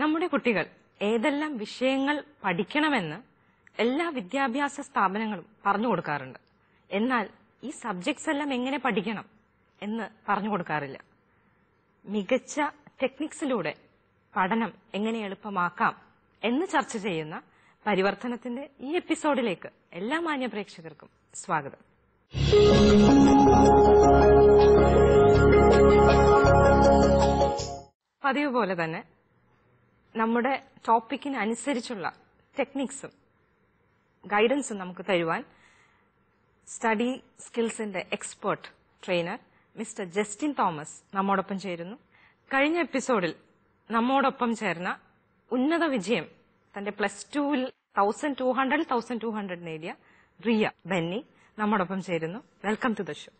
നമ്മുടെ കുട്ടികൾ ഏതെല്ലാം വിഷയങ്ങൾ പഠിക്കണമെന്ന് എല്ലാ വിദ്യാഭ്യാസ സ്ഥാപനങ്ങളും പറഞ്ഞു കൊടുക്കാറുണ്ട് എന്നാൽ ഈ സബ്ജക്ട്സ് എല്ലാം എങ്ങനെ പഠിക്കണം എന്ന് പറഞ്ഞു കൊടുക്കാറില്ല മികച്ച ടെക്നിക്സിലൂടെ പഠനം എങ്ങനെ എളുപ്പമാക്കാം എന്ന് ചർച്ച ചെയ്യുന്ന പരിവർത്തനത്തിന്റെ ഈ എപ്പിസോഡിലേക്ക് എല്ലാ മാന്യ പ്രേക്ഷകർക്കും സ്വാഗതം പതിവ് പോലെ തന്നെ നമ്മുടെ ടോപ്പിക്കിന് അനുസരിച്ചുള്ള ടെക്നിക്സും ഗൈഡൻസും നമുക്ക് തരുവാൻ സ്റ്റഡി സ്കിൽസിന്റെ expert trainer mister Justin Thomas നമ്മോടൊപ്പം ചേരുന്നു കഴിഞ്ഞ എപ്പിസോഡിൽ നമ്മോടൊപ്പം ചേർന്ന ഉന്നത വിജയം തന്റെ പ്ലസ് ടുവിൽ thousand two hundred thousand two hundred നേടിയ റിയ ബെന്നി നമ്മോടൊപ്പം ചേരുന്നു വെൽക്കം ടു ദ ഷോ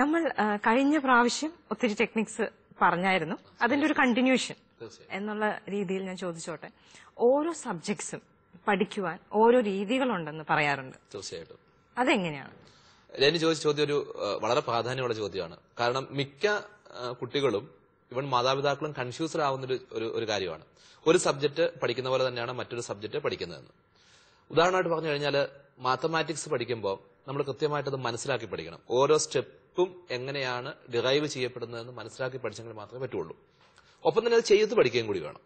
നമ്മൾ കഴിഞ്ഞ പ്രാവശ്യം ഒത്തിരി ടെക്നിക്സ് പറഞ്ഞായിരുന്നു അതിന്റെ ഒരു കണ്ടിന്യൂഷൻ എന്നുള്ള രീതിയിൽ ഞാൻ ചോദിച്ചോട്ടെ ഓരോ സബ്ജക്ട്സും പഠിക്കുവാൻ ഓരോ രീതികളുണ്ടെന്ന് പറയാറുണ്ട് തീർച്ചയായിട്ടും അതെങ്ങനെയാണ് ലേനി ചോദിച്ച ചോദ്യം ഒരു വളരെ പ്രാധാന്യമുള്ള ചോദ്യമാണ് കാരണം മിക്ക കുട്ടികളും ഇവൺ മാതാപിതാക്കളും കൺഫ്യൂസ്ഡ് ആവുന്ന ഒരു ഒരു കാര്യമാണ് ഒരു സബ്ജക്ട് പഠിക്കുന്ന പോലെ തന്നെയാണ് മറ്റൊരു സബ്ജക്ട് പഠിക്കുന്നതെന്ന് ഉദാഹരണമായിട്ട് പറഞ്ഞു കഴിഞ്ഞാൽ മാത്തമാറ്റിക്സ് പഠിക്കുമ്പോൾ നമ്മൾ കൃത്യമായിട്ട് അത് മനസ്സിലാക്കി പഠിക്കണം ഓരോ സ്റ്റെപ്പ് ും എങ്ങനെയാണ് ഡിറൈവ് ചെയ്യപ്പെടുന്നതെന്ന് മനസ്സിലാക്കി പഠിച്ചെങ്കിൽ മാത്രമേ പറ്റുള്ളൂ ഒപ്പം തന്നെ അത് ചെയ്ത് പഠിക്കുകയും കൂടി വേണം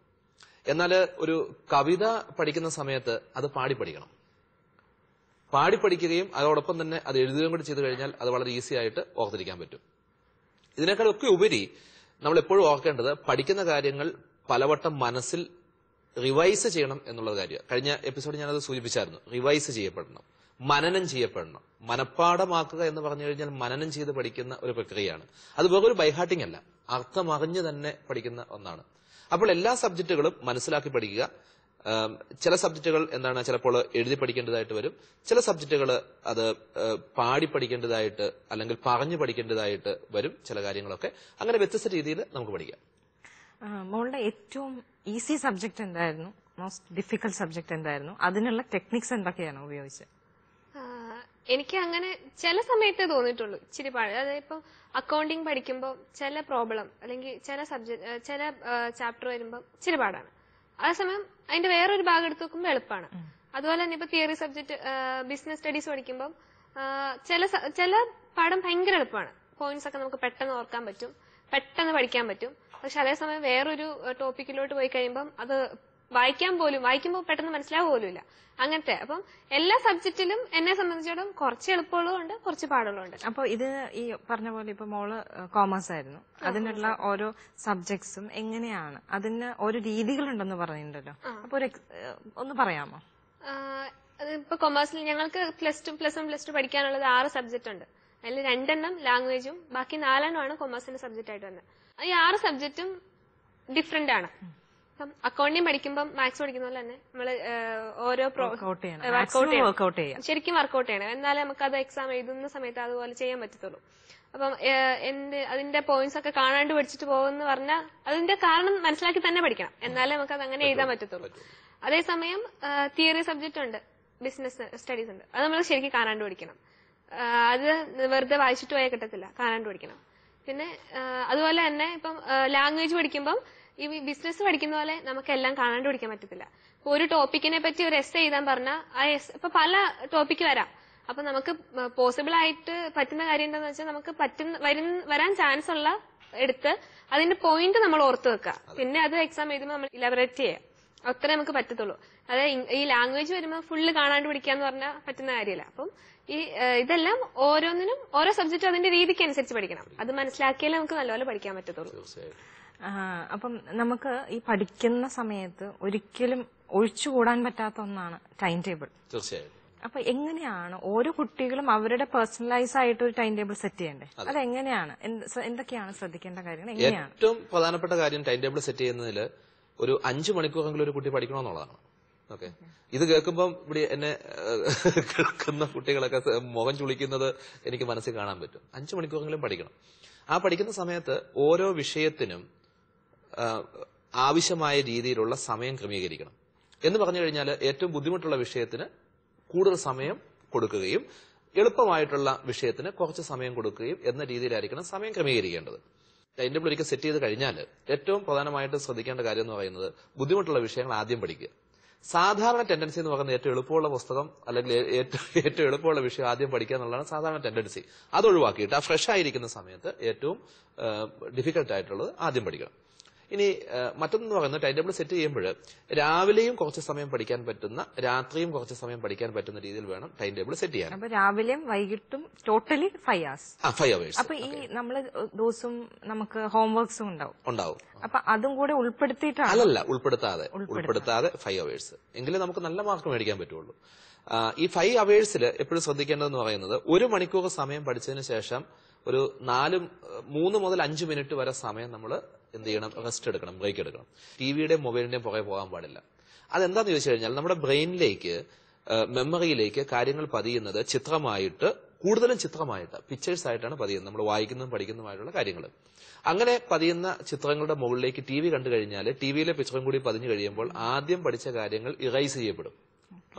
എന്നാൽ ഒരു കവിത പഠിക്കുന്ന സമയത്ത് അത് പാടി പഠിക്കണം പാടി പഠിക്കുകയും അതോടൊപ്പം തന്നെ അത് എഴുതുകയും കൂടി ചെയ്തു കഴിഞ്ഞാൽ അത് വളരെ ഈസി ആയിട്ട് ഓർത്തിരിക്കാൻ പറ്റും ഇതിനേക്കാളൊക്കെ ഉപരി നമ്മൾ എപ്പോഴും ഓർക്കേണ്ടത് പഠിക്കുന്ന കാര്യങ്ങൾ പലവട്ടം മനസ്സിൽ റിവൈസ് ചെയ്യണം എന്നുള്ള കാര്യം കഴിഞ്ഞ എപ്പിസോഡ് ഞാനത് സൂചിപ്പിച്ചായിരുന്നു റിവൈസ് ചെയ്യപ്പെടണം മനനം ചെയ്യപ്പെടണം മനഃപ്പാടമാക്കുക എന്ന് പറഞ്ഞു കഴിഞ്ഞാൽ മനനം ചെയ്ത് പഠിക്കുന്ന ഒരു പ്രക്രിയയാണ് അത് വെറൊരു ബൈഹാട്ടിംഗ് അല്ല അർത്ഥമറിഞ്ഞ് തന്നെ പഠിക്കുന്ന ഒന്നാണ് അപ്പോൾ എല്ലാ സബ്ജക്റ്റുകളും മനസ്സിലാക്കി പഠിക്കുക ചില സബ്ജക്റ്റുകൾ എന്താണ് ചിലപ്പോൾ എഴുതി പഠിക്കേണ്ടതായിട്ട് വരും ചില സബ്ജക്റ്റുകൾ അത് പാടി പഠിക്കേണ്ടതായിട്ട് അല്ലെങ്കിൽ പറഞ്ഞു പഠിക്കേണ്ടതായിട്ട് വരും ചില കാര്യങ്ങളൊക്കെ അങ്ങനെ വ്യത്യസ്ത രീതിയിൽ നമുക്ക് പഠിക്കാം മോളുടെ ഏറ്റവും ഈസി സബ്ജക്ട് എന്തായിരുന്നു മോസ്റ്റ് ഡിഫിക്കൽട്ട് സബ്ജക്ട് എന്തായിരുന്നു അതിനുള്ള ടെക്നിക്സ് എന്തൊക്കെയാണ് ഉപയോഗിച്ചത് എനിക്ക് അങ്ങനെ ചില സമയത്തേ തോന്നിയിട്ടുള്ളൂ ഇച്ചിരി പാട് അതായത് അക്കൗണ്ടിങ് പഠിക്കുമ്പോൾ ചില പ്രോബ്ലം അല്ലെങ്കിൽ ചില സബ്ജക്ട് ചില ചാപ്റ്റർ വരുമ്പോൾ ഇച്ചിരി പാടാണ് അതേസമയം അതിന്റെ വേറൊരു ഭാഗം എടുത്ത് നോക്കുമ്പോൾ എളുപ്പമാണ് അതുപോലെ തന്നെ ഇപ്പൊ തിയറി സബ്ജക്ട് ബിസിനസ് സ്റ്റഡീസ് പഠിക്കുമ്പോൾ ചില ചില പാഠം ഭയങ്കര എളുപ്പമാണ് പോയിന്റ്സ് ഒക്കെ നമുക്ക് പെട്ടെന്ന് ഓർക്കാൻ പറ്റും പെട്ടെന്ന് പഠിക്കാൻ പറ്റും പക്ഷെ അതേസമയം വേറൊരു ടോപ്പിക്കിലോട്ട് പോയി കഴിയുമ്പം അത് വായിക്കാൻ പോലും വായിക്കുമ്പോൾ പെട്ടെന്ന് മനസ്സിലാവുക പോലുമില്ല അങ്ങനത്തെ അപ്പം എല്ലാ സബ്ജക്റ്റിലും എന്നെ സംബന്ധിച്ചിടത്തോളം കുറച്ച് ഉണ്ട് കുറച്ച് ഉണ്ട് അപ്പോൾ ഇത് ഈ പറഞ്ഞ പോലെ ഇപ്പൊ മോള് കോമേഴ്സ് ആയിരുന്നു അതിനുള്ള ഓരോ സബ്ജക്ട്സും എങ്ങനെയാണ് അതിന് ഓരോ രീതികളുണ്ടെന്ന് പറഞ്ഞിട്ടുണ്ടല്ലോ അപ്പൊ ഒന്ന് പറയാമോ ഇപ്പൊ കൊമേഴ്സിൽ ഞങ്ങൾക്ക് plus two plus one plus two പഠിക്കാനുള്ളത് ആറ് സബ്ജക്റ്റ് ഉണ്ട് അതിൽ രണ്ടെണ്ണം ലാംഗ്വേജും ബാക്കി നാലെണ്ണമാണ് കൊമേഴ്സിന്റെ സബ്ജക്റ്റ് ആയിട്ട് വന്നത് ഈ ആറ് സബ്ജക്റ്റും ഡിഫറെന്റ് ആണ് അക്കൗണ്ടിങ് പഠിക്കുമ്പോൾ മാത്സ് പഠിക്കുന്ന പോലെ തന്നെ നമ്മൾ ഓരോ വർക്കൗട്ട് ചെയ്യണം ശരിക്കും വർക്ക്ഔട്ട് ചെയ്യണം എന്നാലേ നമുക്ക് അത് എക്സാം എഴുതുന്ന സമയത്ത് അതുപോലെ ചെയ്യാൻ പറ്റത്തുള്ളൂ അപ്പം എന്ത് അതിന്റെ പോയിന്റ്സ് ഒക്കെ കാണാണ്ട് പഠിച്ചിട്ട് പോകുമെന്ന് പറഞ്ഞാൽ അതിന്റെ കാരണം മനസ്സിലാക്കി തന്നെ പഠിക്കണം എന്നാലേ നമുക്ക് അത് അങ്ങനെ എഴുതാൻ പറ്റത്തുള്ളൂ അതേസമയം തിയറി സബ്ജക്റ്റ് ഉണ്ട് ബിസിനസ് സ്റ്റഡീസ് ഉണ്ട് അത് നമ്മൾ ശരിക്കും കാണാണ്ട് പഠിക്കണം അത് വെറുതെ വായിച്ചിട്ട് പോയാൽ കിട്ടത്തില്ല കാണാണ്ട് പഠിക്കണം പിന്നെ അതുപോലെ തന്നെ ഇപ്പം ലാംഗ്വേജ് പഠിക്കുമ്പം ഈ ബിസിനസ് പഠിക്കുന്ന പോലെ നമുക്കെല്ലാം കാണാണ്ട് പിടിക്കാൻ പറ്റത്തില്ല ഇപ്പൊ ഒരു ടോപ്പിക്കിനെ പറ്റി ഒരു എസ് എഴുതാൻ പറഞ്ഞാൽ ആ എസ് ഇപ്പൊ പല ടോപ്പിക്ക് വരാം അപ്പൊ നമുക്ക് പോസിബിൾ ആയിട്ട് പറ്റുന്ന കാര്യം എന്താണെന്ന് വെച്ചാൽ നമുക്ക് പറ്റുന്ന വരാൻ ചാൻസ് ഉള്ള എടുത്ത് അതിന്റെ പോയിന്റ് നമ്മൾ ഓർത്ത് വെക്കുക പിന്നെ അത് എക്സാം എഴുതുമ്പോൾ നമ്മൾ ഇലബറേറ്റ് ചെയ്യാം അത്രേ നമുക്ക് പറ്റത്തുള്ളൂ അതായത് ഈ ലാംഗ്വേജ് വരുമ്പോൾ ഫുള്ള് കാണാണ്ട് പഠിക്കാന്ന് പറഞ്ഞാൽ പറ്റുന്ന കാര്യമില്ല അപ്പം ഈ ഇതെല്ലാം ഓരോന്നിനും ഓരോ സബ്ജക്റ്റും അതിന്റെ രീതിക്ക് അനുസരിച്ച് പഠിക്കണം അത് മനസ്സിലാക്കിയാലേ നമുക്ക് നല്ലപോലെ പഠിക്കാൻ പറ്റത്തുള്ളൂ അപ്പം നമുക്ക് ഈ പഠിക്കുന്ന സമയത്ത് ഒരിക്കലും ഒഴിച്ചുകൂടാൻ പറ്റാത്ത ഒന്നാണ് ടൈം ടേബിൾ തീർച്ചയായും അപ്പൊ എങ്ങനെയാണ് ഓരോ കുട്ടികളും അവരുടെ പേഴ്സണലൈസ് ആയിട്ട് ഒരു ടൈം ടേബിൾ സെറ്റ് ചെയ്യണ്ടേ അതെങ്ങനെയാണ് എന്തൊക്കെയാണ് ശ്രദ്ധിക്കേണ്ട കാര്യങ്ങൾ എങ്ങനെയാണ് ഏറ്റവും പ്രധാനപ്പെട്ട കാര്യം ടൈം ടേബിൾ സെറ്റ് ചെയ്യുന്നതിൽ ഒരു അഞ്ചു മണിക്കൂറെങ്കിലും ഒരു കുട്ടി പഠിക്കണമെന്നുള്ളതാണ് ഓക്കെ ഇത് കേൾക്കുമ്പോൾ ഇവിടെ എന്നെ കേൾക്കുന്ന കുട്ടികളൊക്കെ മുഖം ചുളിക്കുന്നത് എനിക്ക് മനസ്സിൽ കാണാൻ പറ്റും അഞ്ചു മണിക്കൂറെങ്കിലും പഠിക്കണം ആ പഠിക്കുന്ന സമയത്ത് ഓരോ വിഷയത്തിനും ആവശ്യമായ രീതിയിലുള്ള സമയം ക്രമീകരിക്കണം എന്ന് പറഞ്ഞു കഴിഞ്ഞാൽ ഏറ്റവും ബുദ്ധിമുട്ടുള്ള വിഷയത്തിന് കൂടുതൽ സമയം കൊടുക്കുകയും എളുപ്പമായിട്ടുള്ള വിഷയത്തിന് കുറച്ച് സമയം കൊടുക്കുകയും എന്ന രീതിയിലായിരിക്കണം സമയം ക്രമീകരിക്കേണ്ടത് ടൈം ടേബിൾ ഒരിക്കൽ സെറ്റ് ചെയ്ത് കഴിഞ്ഞാൽ ഏറ്റവും പ്രധാനമായിട്ട് ശ്രദ്ധിക്കേണ്ട കാര്യം എന്ന് പറയുന്നത് ബുദ്ധിമുട്ടുള്ള വിഷയങ്ങൾ ആദ്യം പഠിക്കുക സാധാരണ ടെൻഡൻസി എന്ന് പറയുന്നത് ഏറ്റവും എളുപ്പമുള്ള പുസ്തകം അല്ലെങ്കിൽ ഏറ്റവും ഏറ്റവും എളുപ്പമുള്ള വിഷയം ആദ്യം പഠിക്കുക എന്നുള്ളതാണ് സാധാരണ ടെൻഡൻസി അത് ഒഴിവാക്കിയിട്ട് ആ ഫ്രഷ് ആയിരിക്കുന്ന സമയത്ത് ഏറ്റവും ഡിഫിക്കൽട്ടായിട്ടുള്ളത് ആയിട്ടുള്ളത് ആദ്യം പഠിക്കണം ഇനി മറ്റൊന്ന് പറയുന്നത് ടൈം ടേബിൾ സെറ്റ് ചെയ്യുമ്പോൾ രാവിലെയും കുറച്ച് സമയം പഠിക്കാൻ പറ്റുന്ന രാത്രിയും കുറച്ച് സമയം പഠിക്കാൻ പറ്റുന്ന രീതിയിൽ വേണം ടൈം ടേബിൾ സെറ്റ് ചെയ്യാൻ അപ്പൊ രാവിലെയും വൈകിട്ടും ടോട്ടലി ഫൈവ് അവേഴ്സ് ആ ഫൈവ് അവേഴ്സ് അപ്പൊ ഈ നമ്മൾ ദിവസവും നമുക്ക് ഹോംവർക്സും ഉണ്ടാവും ഉണ്ടാവും അപ്പൊ അതും കൂടെ ഉൾപ്പെടുത്തിയിട്ടാണ് അല്ലല്ല ഉൾപ്പെടുത്താതെ ഉൾപ്പെടുത്താതെ ഫൈവ് അവേഴ്സ് എങ്കിലും നമുക്ക് നല്ല മാർക്ക് മേടിക്കാൻ പറ്റുള്ളൂ ഈ ഫൈവ് അവേഴ്സിൽ എപ്പോഴും ശ്രദ്ധിക്കേണ്ടതെന്ന് പറയുന്നത് ഒരു മണിക്കൂർ സമയം പഠിച്ചതിന് ശേഷം ഒരു നാല് മൂന്ന് മുതൽ അഞ്ച് മിനിറ്റ് വരെ സമയം നമ്മൾ എന്ത് ചെയ്യണം റെസ്റ്റ് എടുക്കണം ബ്രേക്ക് എടുക്കണം ടി വിയുടെയും മൊബൈലിന്റെയും പുറകെ പോകാൻ പാടില്ല അതെന്താന്ന് ചോദിച്ചു കഴിഞ്ഞാൽ നമ്മുടെ ബ്രെയിനിലേക്ക് മെമ്മറിയിലേക്ക് കാര്യങ്ങൾ പതിയുന്നത് ചിത്രമായിട്ട് കൂടുതലും ചിത്രമായിട്ട് പിക്ചേഴ്സ് ആയിട്ടാണ് പതിയുന്നത് നമ്മൾ വായിക്കുന്നതും പഠിക്കുന്നതുമായിട്ടുള്ള കാര്യങ്ങൾ അങ്ങനെ പതിയുന്ന ചിത്രങ്ങളുടെ മുകളിലേക്ക് ടി വി കണ്ടു കഴിഞ്ഞാൽ ടി വിയിലെ പിക്ചറും കൂടി പതിഞ്ഞു കഴിയുമ്പോൾ ആദ്യം പഠിച്ച കാര്യങ്ങൾ ഇറൈസ് ചെയ്യപ്പെടും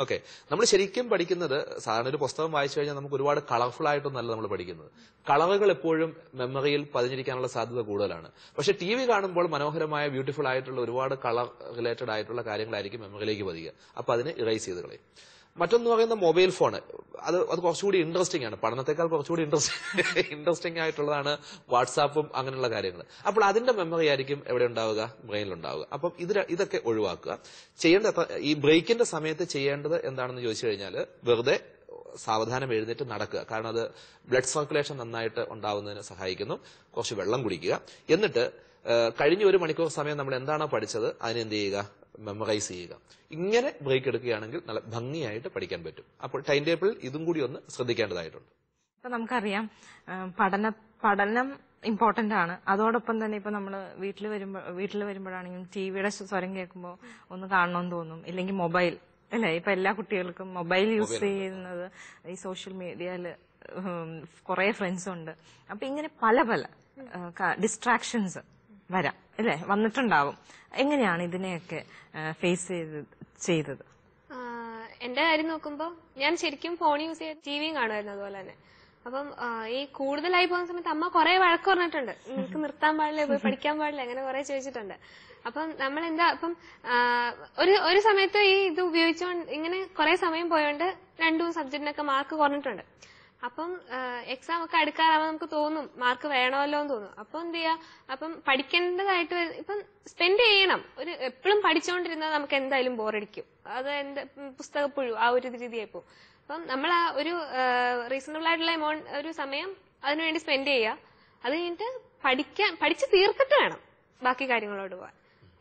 ഓക്കെ നമ്മൾ ശരിക്കും പഠിക്കുന്നത് സാധാരണ ഒരു പുസ്തകം വായിച്ചു കഴിഞ്ഞാൽ നമുക്ക് ഒരുപാട് കളർഫുൾ ആയിട്ടൊന്നല്ല നമ്മൾ പഠിക്കുന്നത് കളറുകൾ എപ്പോഴും മെമ്മറിയിൽ പതിഞ്ഞിരിക്കാനുള്ള സാധ്യത കൂടുതലാണ് പക്ഷെ ടി വി കാണുമ്പോൾ മനോഹരമായ ബ്യൂട്ടിഫുൾ ആയിട്ടുള്ള ഒരുപാട് കളർ റിലേറ്റഡ് ആയിട്ടുള്ള കാര്യങ്ങളായിരിക്കും മെമ്മറിയിലേക്ക് പതിക്കുക അപ്പൊ അതിനെ ഇറേസ് ചെയ്ത് കളയും മറ്റൊന്ന് പറയുന്ന മൊബൈൽ ഫോൺ അത് അത് കുറച്ചുകൂടി ഇൻട്രസ്റ്റിംഗ് ആണ് പഠനത്തെക്കാൾ കുറച്ചുകൂടി ഇൻട്രസ്റ്റിംഗ് ഇൻട്രസ്റ്റിംഗ് ആയിട്ടുള്ളതാണ് വാട്സാപ്പും അങ്ങനെയുള്ള കാര്യങ്ങൾ അപ്പോൾ അതിന്റെ മെമ്മറി ആയിരിക്കും എവിടെ ഉണ്ടാവുക ബ്രെയിനിൽ ഉണ്ടാവുക അപ്പം ഇത് ഇതൊക്കെ ഒഴിവാക്കുക ചെയ്യേണ്ട ഈ ബ്രേക്കിന്റെ സമയത്ത് ചെയ്യേണ്ടത് എന്താണെന്ന് ചോദിച്ചു കഴിഞ്ഞാൽ വെറുതെ സാവധാനം എഴുന്നേറ്റ് നടക്കുക കാരണം അത് ബ്ലഡ് സർക്കുലേഷൻ നന്നായിട്ട് ഉണ്ടാവുന്നതിന് സഹായിക്കുന്നു കുറച്ച് വെള്ളം കുടിക്കുക എന്നിട്ട് കഴിഞ്ഞ ഒരു മണിക്കൂർ സമയം നമ്മൾ എന്താണോ പഠിച്ചത് അതിനെന്ത് ചെയ്യുക മെമ്മറൈസ് ചെയ്യുക ഇങ്ങനെ ബ്രേക്ക് എടുക്കുകയാണെങ്കിൽ നല്ല ഭംഗിയായിട്ട് പഠിക്കാൻ പറ്റും അപ്പോൾ ടൈം ടേബിൾ ഇതും കൂടി ഒന്ന് ശ്രദ്ധിക്കേണ്ടതായിട്ടുണ്ട് ഇപ്പൊ നമുക്കറിയാം പഠന പഠനം ഇമ്പോർട്ടന്റ് ആണ് അതോടൊപ്പം തന്നെ ഇപ്പൊ നമ്മൾ വീട്ടിൽ വരുമ്പോൾ വീട്ടിൽ വരുമ്പോഴാണെങ്കിലും ടിവിയുടെ സ്വരം കേൾക്കുമ്പോൾ ഒന്ന് കാണണമെന്ന് തോന്നും ഇല്ലെങ്കിൽ മൊബൈൽ അല്ലെ ഇപ്പൊ എല്ലാ കുട്ടികൾക്കും മൊബൈൽ യൂസ് ചെയ്യുന്നത് ഈ സോഷ്യൽ മീഡിയയില് കുറെ ഫ്രണ്ട്സ് ഉണ്ട് അപ്പൊ ഇങ്ങനെ പല പല ഡിസ്ട്രാക്ഷൻസ് വരാം അല്ലേ വന്നിട്ടുണ്ടാവും എങ്ങനെയാണ് ഇതിനെയൊക്കെ ഫേസ് ചെയ്ത് ചെയ്തത് എന്റെ കാര്യം നോക്കുമ്പോൾ ഞാൻ ശരിക്കും ഫോൺ യൂസ് ചെയ്ത് ടിവിയും കാണുമായിരുന്നു അതുപോലെ തന്നെ അപ്പം ഈ കൂടുതലായി പോകുന്ന സമയത്ത് അമ്മ കുറെ വഴക്ക് പറഞ്ഞിട്ടുണ്ട് നിങ്ങൾക്ക് നിർത്താൻ പാടില്ല പോയി പഠിക്കാൻ പാടില്ല അങ്ങനെ കുറെ ചോദിച്ചിട്ടുണ്ട് അപ്പം നമ്മൾ എന്താ അപ്പം ഒരു ഒരു സമയത്ത് ഈ ഇത് ഉപയോഗിച്ചുകൊണ്ട് ഇങ്ങനെ കുറെ സമയം പോയോണ്ട് രണ്ടു സബ്ജക്റ്റിനൊക്കെ മാർക്ക് കുറഞ്ഞിട്ടുണ്ട് അപ്പം എക്സാം ഒക്കെ അടുക്കാറാവുമ്പോൾ നമുക്ക് തോന്നും മാർക്ക് വേണമല്ലോ എന്ന് തോന്നും അപ്പൊ എന്ത് ചെയ്യാ അപ്പം പഠിക്കേണ്ടതായിട്ട് ഇപ്പം സ്പെൻഡ് ചെയ്യണം ഒരു എപ്പോഴും പഠിച്ചുകൊണ്ടിരുന്നാൽ നമുക്ക് എന്തായാലും ബോറടിക്കും അത് എന്ത് പുസ്തകപ്പുഴു ആ ഒരു രീതിയായിപ്പോ അപ്പം നമ്മൾ ആ ഒരു റീസണബിൾ ആയിട്ടുള്ള എമൗണ്ട് ഒരു സമയം അതിനുവേണ്ടി സ്പെൻഡ് ചെയ്യുക അത് കഴിഞ്ഞിട്ട് പഠിക്കാൻ പഠിച്ചു തീർത്തിട്ട് വേണം ബാക്കി കാര്യങ്ങളോട് പോകാൻ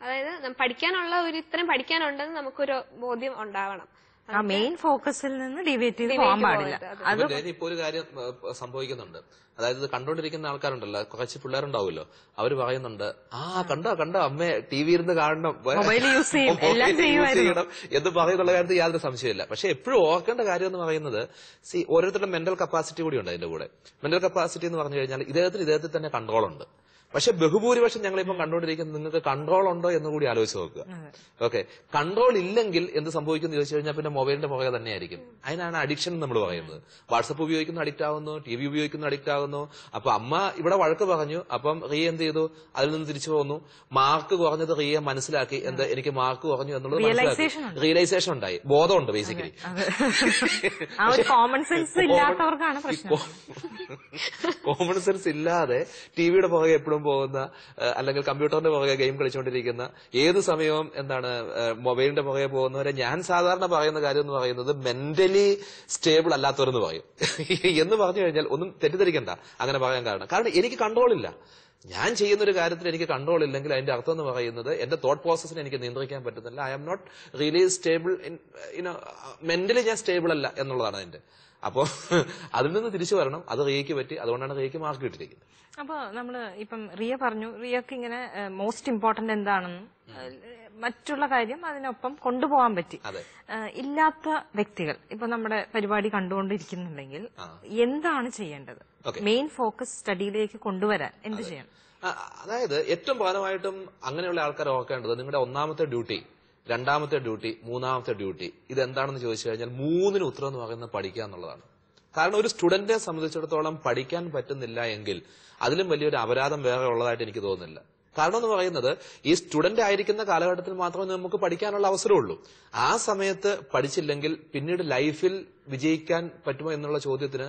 അതായത് പഠിക്കാനുള്ള ഒരു ഇത്രയും പഠിക്കാനുണ്ടെന്ന് നമുക്കൊരു ബോധ്യം ഉണ്ടാവണം ആ മെയിൻ ഫോക്കസിൽ നിന്ന് ഡിവേറ്റ് ചെയ്ത് പോകാൻ പാടില്ല അത് ഒരു കാര്യം സംഭവിക്കുന്നുണ്ട് അതായത് കണ്ടോണ്ടിരിക്കുന്ന ആൾക്കാരുണ്ടല്ലോ കുറച്ച് പിള്ളേരുണ്ടാവുമല്ലോ അവര് പറയുന്നുണ്ട് ആ കണ്ടോ കണ്ടോ അമ്മ ടി വി ഇരുന്ന് കാണണം മൊബൈൽ യൂസ് ചെയ്യണം എന്ന് പറയുന്നുള്ള കാര്യത്തിൽ യാതൊരു സംശയമില്ല പക്ഷെ എപ്പോഴും ഓർക്കേണ്ട കാര്യം എന്ന് പറയുന്നത് സി ഓരോരുത്തരുടെ മെന്റൽ കപ്പാസിറ്റി കൂടി ഉണ്ട് അതിന്റെ കൂടെ മെന്റൽ കപ്പാസിറ്റി എന്ന് പറഞ്ഞു കഴിഞ്ഞാൽ ഇദ്ദേഹത്തിന് ഇദ്ദേഹത്തിൽ തന്നെ കൺട്രോൾ ഉണ്ട് പക്ഷെ ബഹുഭൂരിപക്ഷം ഞങ്ങളിപ്പം കണ്ടുകൊണ്ടിരിക്കുന്നത് നിങ്ങൾക്ക് കൺട്രോൾ ഉണ്ടോ എന്ന് കൂടി ആലോചിച്ച് നോക്കുക ഓക്കെ കൺട്രോൾ ഇല്ലെങ്കിൽ എന്ത് സംഭവിക്കുന്നു ചോദിച്ചു കഴിഞ്ഞാൽ പിന്നെ മൊബൈലിന്റെ പുക തന്നെയായിരിക്കും അതിനാണ് അഡിക്ഷൻ നമ്മൾ പറയുന്നത് വാട്സപ്പ് ഉപയോഗിക്കുന്ന അഡിക്റ്റ് ആകുന്നു ടി വി ഉപയോഗിക്കുന്ന അഡിക്റ്റ് ആകുന്നു അപ്പൊ അമ്മ ഇവിടെ വഴക്ക് പറഞ്ഞു അപ്പം റിയ എന്ത് ചെയ്തു അതിൽ നിന്ന് തിരിച്ചു പോകുന്നു മാർക്ക് കുറഞ്ഞത് റിയ മനസ്സിലാക്കി എന്താ എനിക്ക് മാർക്ക് കുറഞ്ഞു എന്നുള്ളത് റിയലൈസേഷൻ ഉണ്ടായി ബോധമുണ്ട് ബേസിക്കലി കോമൺ സെൻസ് ഇല്ലാത്തവർക്കാണ് കോമൺ സെൻസ് ഇല്ലാതെ ടി വിയുടെ പുക എപ്പോഴും പോകുന്ന അല്ലെങ്കിൽ കമ്പ്യൂട്ടറിന്റെ പുറകെ ഗെയിം കളിച്ചുകൊണ്ടിരിക്കുന്ന ഏത് സമയവും എന്താണ് മൊബൈലിന്റെ പുറകെ പോകുന്നവരെ ഞാൻ സാധാരണ പറയുന്ന കാര്യം എന്ന് പറയുന്നത് മെന്റലി സ്റ്റേബിൾ അല്ലാത്തവരെന്ന് പറയും എന്ന് പറഞ്ഞു കഴിഞ്ഞാൽ ഒന്നും തെറ്റിദ്ധരിക്കണ്ട അങ്ങനെ പറയാൻ കാരണം കാരണം എനിക്ക് കൺട്രോൾ ഇല്ല ഞാൻ ചെയ്യുന്ന ഒരു കാര്യത്തിൽ എനിക്ക് കൺട്രോൾ ഇല്ലെങ്കിൽ അതിന്റെ അർത്ഥം എന്ന് പറയുന്നത് എന്റെ തോട്ട് പ്രോസസ്സിനെ എനിക്ക് നിയന്ത്രിക്കാൻ പറ്റുന്നില്ല I am not really stable mentally ഞാൻ സ്റ്റേബിൾ അല്ല എന്നുള്ളതാണ് അതിന്റെ അപ്പോ അതിൽ നിന്ന് തിരിച്ചു വരണം അത് റിയയ്ക്ക് പറ്റി അതുകൊണ്ടാണ് റിയയ്ക്ക് മാർക്ക് കിട്ടിയിരിക്കുന്നത് അപ്പോൾ നമ്മൾ ഇപ്പം റിയ പറഞ്ഞു റിയക്ക് ഇങ്ങനെ മോസ്റ്റ് ഇമ്പോർട്ടന്റ് എന്താണെന്ന് മറ്റുള്ള കാര്യം അതിനൊപ്പം കൊണ്ടുപോകാൻ പറ്റി ഇല്ലാത്ത വ്യക്തികൾ ഇപ്പൊ നമ്മുടെ പരിപാടി കണ്ടുകൊണ്ടിരിക്കുന്നുണ്ടെങ്കിൽ എന്താണ് ചെയ്യേണ്ടത് മെയിൻ ഫോക്കസ് സ്റ്റഡിയിലേക്ക് കൊണ്ടുവരാൻ എന്ത് ചെയ്യണം അതായത് ഏറ്റവും പ്രധാനമായിട്ടും അങ്ങനെയുള്ള ആൾക്കാർ ഓർക്കേണ്ടത് നിങ്ങളുടെ ഒന്നാമത്തെ ഡ്യൂട്ടി രണ്ടാമത്തെ ഡ്യൂട്ടി മൂന്നാമത്തെ ഡ്യൂട്ടി ഇത് എന്താണെന്ന് ചോദിച്ചു കഴിഞ്ഞാൽ മൂന്നിന് ഉത്തരം എന്ന് പറയുന്നത് പഠിക്കുക എന്നുള്ളതാണ് കാരണം ഒരു സ്റ്റുഡന്റിനെ സംബന്ധിച്ചിടത്തോളം പഠിക്കാൻ പറ്റുന്നില്ല എങ്കിൽ അതിലും വലിയൊരു അപരാധം വേറെ ഉള്ളതായിട്ട് എനിക്ക് തോന്നുന്നില്ല കാരണം എന്ന് പറയുന്നത് ഈ സ്റ്റുഡന്റ് ആയിരിക്കുന്ന കാലഘട്ടത്തിൽ മാത്രമേ നമുക്ക് പഠിക്കാനുള്ള അവസരമുള്ളൂ ആ സമയത്ത് പഠിച്ചില്ലെങ്കിൽ പിന്നീട് ലൈഫിൽ വിജയിക്കാൻ പറ്റുമോ എന്നുള്ള ചോദ്യത്തിന്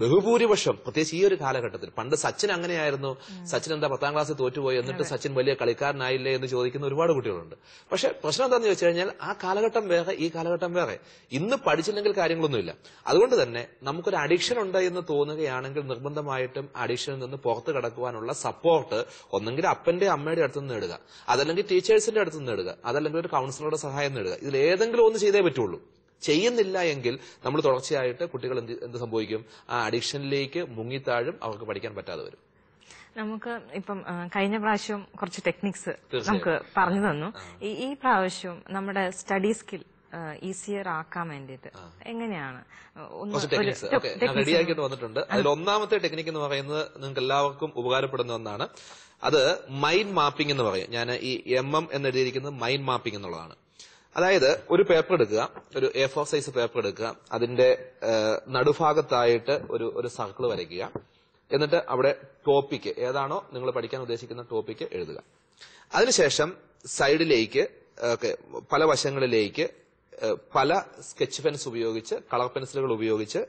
ബഹുഭൂരിപക്ഷം പ്രത്യേകിച്ച് ഈ ഒരു കാലഘട്ടത്തിൽ പണ്ട് സച്ചിൻ അങ്ങനെയായിരുന്നു സച്ചിൻ എന്താ പത്താം ക്ലാസ്സിൽ തോറ്റുപോയി എന്നിട്ട് സച്ചിൻ വലിയ കളിക്കാരനായില്ലേ എന്ന് ചോദിക്കുന്ന ഒരുപാട് കുട്ടികളുണ്ട് പക്ഷെ പ്രശ്നം എന്താണെന്ന് വെച്ച് കഴിഞ്ഞാൽ ആ കാലഘട്ടം വേറെ ഈ കാലഘട്ടം വേറെ ഇന്ന് പഠിച്ചില്ലെങ്കിൽ കാര്യങ്ങളൊന്നുമില്ല അതുകൊണ്ട് തന്നെ നമുക്കൊരു അഡിക്ഷൻ ഉണ്ട് എന്ന് തോന്നുകയാണെങ്കിൽ നിർബന്ധമായിട്ടും അഡിക്ഷനിൽ നിന്ന് പുറത്ത് കിടക്കുവാനുള്ള സപ്പോർട്ട് ഒന്നെങ്കിൽ അപ്പന്റെ അമ്മയുടെ അടുത്ത് നിന്ന് നേടുക അതല്ലെങ്കിൽ ടീച്ചേഴ്സിന്റെ അടുത്ത് നിന്ന് നേടുക അതല്ലെങ്കിൽ ഒരു കൗൺസിലറുടെ സഹായം നേടുക ഇതിൽ ഏതെങ്കിലും ഒന്ന് ചെയ്തേ പറ്റുള്ളൂ ചെയ്യുന്നില്ല എങ്കിൽ നമ്മൾ തുടർച്ചയായിട്ട് കുട്ടികൾ എന്ത് എന്ത് സംഭവിക്കും ആ അഡിക്ഷനിലേക്ക് മുങ്ങിത്താഴും അവർക്ക് പഠിക്കാൻ പറ്റാതെ വരും നമുക്ക് ഇപ്പം കഴിഞ്ഞ പ്രാവശ്യം കുറച്ച് ടെക്നിക്സ് നമുക്ക് പറഞ്ഞു തന്നു ഈ പ്രാവശ്യം നമ്മുടെ സ്റ്റഡി സ്കിൽ ഈസിയർ ആക്കാൻ വേണ്ടിയിട്ട് എങ്ങനെയാണ് റെഡിയാക്കിട്ട് വന്നിട്ടുണ്ട് അതിൽ ഒന്നാമത്തെ ടെക്നിക്ക് എന്ന് പറയുന്നത് നിങ്ങൾക്ക് എല്ലാവർക്കും ഉപകാരപ്പെടുന്ന ഒന്നാണ് അത് മൈൻഡ് മാപ്പിംഗ് എന്ന് പറയും ഞാൻ ഈ എം എം എന്നെഴുതിയിരിക്കുന്നത് മൈൻഡ് മാപ്പിംഗ് എന്നുള്ളതാണ് അതായത് ഒരു പേപ്പർ എടുക്കുക ഒരു എ ഫോർ സൈസ് പേപ്പർ എടുക്കുക അതിന്റെ നടുഭാഗത്തായിട്ട് ഒരു ഒരു സർക്കിൾ വരയ്ക്കുക എന്നിട്ട് അവിടെ ടോപ്പിക്ക് ഏതാണോ നിങ്ങൾ പഠിക്കാൻ ഉദ്ദേശിക്കുന്ന ടോപ്പിക്ക് എഴുതുക അതിനുശേഷം സൈഡിലേക്ക് ഓക്കെ പല വശങ്ങളിലേക്ക് പല സ്കെച്ച് പെൻസ് ഉപയോഗിച്ച് കളർ പെൻസിലുകൾ ഉപയോഗിച്ച്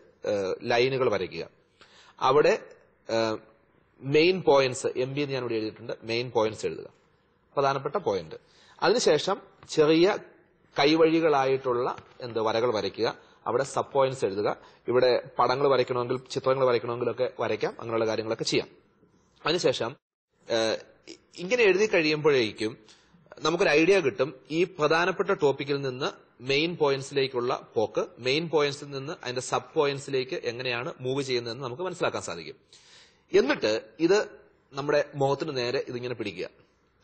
ലൈനുകൾ വരയ്ക്കുക അവിടെ മെയിൻ പോയിന്റ്സ് എം ബി ഞാൻ ഇവിടെ എഴുതിയിട്ടുണ്ട് മെയിൻ പോയിന്റ്സ് എഴുതുക പ്രധാനപ്പെട്ട പോയിന്റ് അതിനുശേഷം ചെറിയ കൈവഴികളായിട്ടുള്ള എന്ത് വരകൾ വരയ്ക്കുക അവിടെ സബ് പോയിന്റ്സ് എഴുതുക ഇവിടെ പടങ്ങൾ വരയ്ക്കണമെങ്കിൽ ചിത്രങ്ങൾ വരയ്ക്കണമെങ്കിലൊക്കെ വരയ്ക്കാം അങ്ങനെയുള്ള കാര്യങ്ങളൊക്കെ ചെയ്യാം അതിനുശേഷം ഇങ്ങനെ എഴുതി കഴിയുമ്പോഴേക്കും നമുക്കൊരു ഐഡിയ കിട്ടും ഈ പ്രധാനപ്പെട്ട ടോപ്പിക്കിൽ നിന്ന് മെയിൻ പോയിന്റ്സിലേക്കുള്ള പോക്ക് മെയിൻ പോയിന്റ്സിൽ നിന്ന് അതിന്റെ സബ് പോയിന്റ്സിലേക്ക് എങ്ങനെയാണ് മൂവ് ചെയ്യുന്നതെന്ന് നമുക്ക് മനസ്സിലാക്കാൻ സാധിക്കും എന്നിട്ട് ഇത് നമ്മുടെ മുഖത്തിന് നേരെ ഇതിങ്ങനെ പിടിക്കുക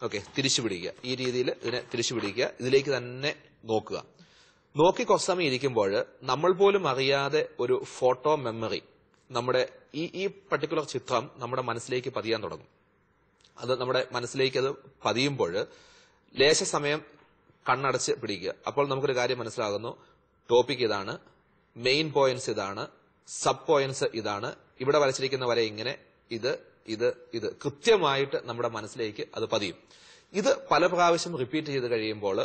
ഓക്കെ തിരിച്ചു പിടിക്കുക ഈ രീതിയിൽ ഇതിനെ തിരിച്ചു പിടിക്കുക ഇതിലേക്ക് തന്നെ നോക്കുക നോക്കി കുറച്ച് ഇരിക്കുമ്പോൾ നമ്മൾ പോലും അറിയാതെ ഒരു ഫോട്ടോ മെമ്മറി നമ്മുടെ ഈ ഈ പർട്ടിക്കുലർ ചിത്രം നമ്മുടെ മനസ്സിലേക്ക് പതിയാൻ തുടങ്ങും അത് നമ്മുടെ മനസ്സിലേക്ക് അത് പതിയുമ്പോൾ ലേശ സമയം കണ്ണടച്ച് പിടിക്കുക അപ്പോൾ നമുക്കൊരു കാര്യം മനസ്സിലാകുന്നു ടോപ്പിക് ഇതാണ് മെയിൻ പോയിന്റ്സ് ഇതാണ് സബ് പോയിന്റ്സ് ഇതാണ് ഇവിടെ വരച്ചിരിക്കുന്ന വരെ ഇങ്ങനെ ഇത് ഇത് ഇത് കൃത്യമായിട്ട് നമ്മുടെ മനസ്സിലേക്ക് അത് പതിയും ഇത് പല പ്രാവശ്യം റിപ്പീറ്റ് ചെയ്ത് കഴിയുമ്പോൾ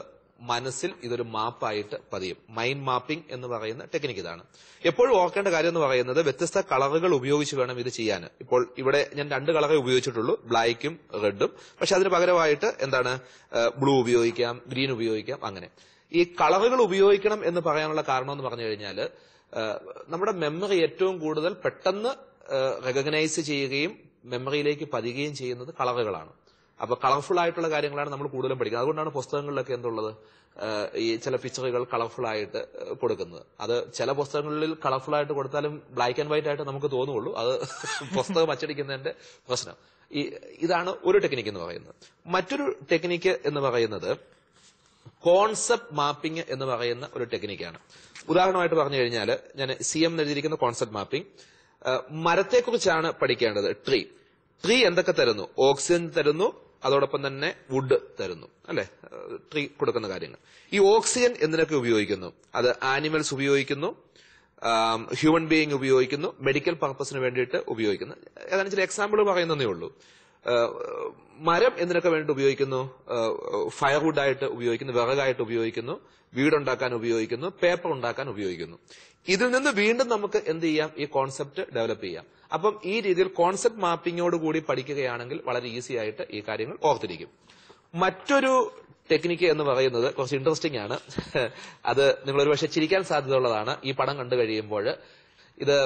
മനസ്സിൽ ഇതൊരു മാപ്പായിട്ട് പതിയും മൈൻഡ് മാപ്പിംഗ് എന്ന് പറയുന്ന ടെക്നിക്ക് ഇതാണ് എപ്പോഴും ഓർക്കേണ്ട കാര്യം എന്ന് പറയുന്നത് വ്യത്യസ്ത കളറുകൾ ഉപയോഗിച്ച് വേണം ഇത് ചെയ്യാൻ ഇപ്പോൾ ഇവിടെ ഞാൻ രണ്ട് കളറേ ഉപയോഗിച്ചിട്ടുള്ളൂ ബ്ലാക്കും റെഡും പക്ഷെ അതിന് പകരമായിട്ട് എന്താണ് ബ്ലൂ ഉപയോഗിക്കാം ഗ്രീൻ ഉപയോഗിക്കാം അങ്ങനെ ഈ കളറുകൾ ഉപയോഗിക്കണം എന്ന് പറയാനുള്ള കാരണം എന്ന് പറഞ്ഞു കഴിഞ്ഞാൽ നമ്മുടെ മെമ്മറി ഏറ്റവും കൂടുതൽ പെട്ടെന്ന് റെക്കഗ്നൈസ് ചെയ്യുകയും മെമ്മറിയിലേക്ക് പതികുകയും ചെയ്യുന്നത് കളറുകളാണ് അപ്പൊ കളർഫുൾ ആയിട്ടുള്ള കാര്യങ്ങളാണ് നമ്മൾ കൂടുതലും പഠിക്കുന്നത് അതുകൊണ്ടാണ് പുസ്തകങ്ങളിലൊക്കെ എന്തുള്ളത് ഈ ചില പിക്ചറുകൾ കളർഫുൾ ആയിട്ട് കൊടുക്കുന്നത് അത് ചില പുസ്തകങ്ങളിൽ കളർഫുൾ ആയിട്ട് കൊടുത്താലും ബ്ലാക്ക് ആൻഡ് വൈറ്റ് ആയിട്ട് നമുക്ക് തോന്നുകയുള്ളൂ അത് പുസ്തകം അച്ചടിക്കുന്നതിന്റെ പ്രശ്നം ഈ ഇതാണ് ഒരു ടെക്നിക് എന്ന് പറയുന്നത് മറ്റൊരു ടെക്നിക്ക് എന്ന് പറയുന്നത് കോൺസെപ്റ്റ് മാപ്പിംഗ് എന്ന് പറയുന്ന ഒരു ടെക്നിക്കാണ് ഉദാഹരണമായിട്ട് പറഞ്ഞു കഴിഞ്ഞാൽ ഞാൻ സി എം എഴുതിയിരിക്കുന്ന കോൺസെപ്റ്റ് മാപ്പിംഗ് മരത്തെക്കുറിച്ചാണ് പഠിക്കേണ്ടത് ട്രീ ട്രീ എന്തൊക്കെ തരുന്നു ഓക്സിജൻ തരുന്നു അതോടൊപ്പം തന്നെ വുഡ് തരുന്നു അല്ലെ ട്രീ കൊടുക്കുന്ന കാര്യങ്ങൾ ഈ ഓക്സിജൻ എന്തിനൊക്കെ ഉപയോഗിക്കുന്നു അത് ആനിമൽസ് ഉപയോഗിക്കുന്നു ഹ്യൂമൻ ബീയിങ് ഉപയോഗിക്കുന്നു മെഡിക്കൽ പർപ്പസിന് വേണ്ടിയിട്ട് ഉപയോഗിക്കുന്നു ഏതാനും ചില എക്സാമ്പിൾ പറയുന്നതേ ഉള്ളൂ മരം എന്തിനൊക്കെ വേണ്ടി ഉപയോഗിക്കുന്നു ഫയർവുഡായിട്ട് ഉപയോഗിക്കുന്നു വിറകായിട്ട് ഉപയോഗിക്കുന്നു വീടുണ്ടാക്കാൻ ഉപയോഗിക്കുന്നു പേപ്പർ ഉണ്ടാക്കാൻ ഉപയോഗിക്കുന്നു ഇതിൽ നിന്ന് വീണ്ടും നമുക്ക് എന്ത് ചെയ്യാം ഈ കോൺസെപ്റ്റ് ഡെവലപ്പ് ചെയ്യാം അപ്പം ഈ രീതിയിൽ കോൺസെപ്റ്റ് മാപ്പിങ്ങോട് കൂടി പഠിക്കുകയാണെങ്കിൽ വളരെ ഈസി ആയിട്ട് ഈ കാര്യങ്ങൾ ഓർത്തിരിക്കും മറ്റൊരു ടെക്നിക്ക് എന്ന് പറയുന്നത് കുറച്ച് ഇൻട്രസ്റ്റിംഗ് ആണ് അത് നിങ്ങൾ പക്ഷെ ചിരിക്കാൻ സാധ്യതയുള്ളതാണ് ഈ പടം കണ്ടു കഴിയുമ്പോൾ ഇത്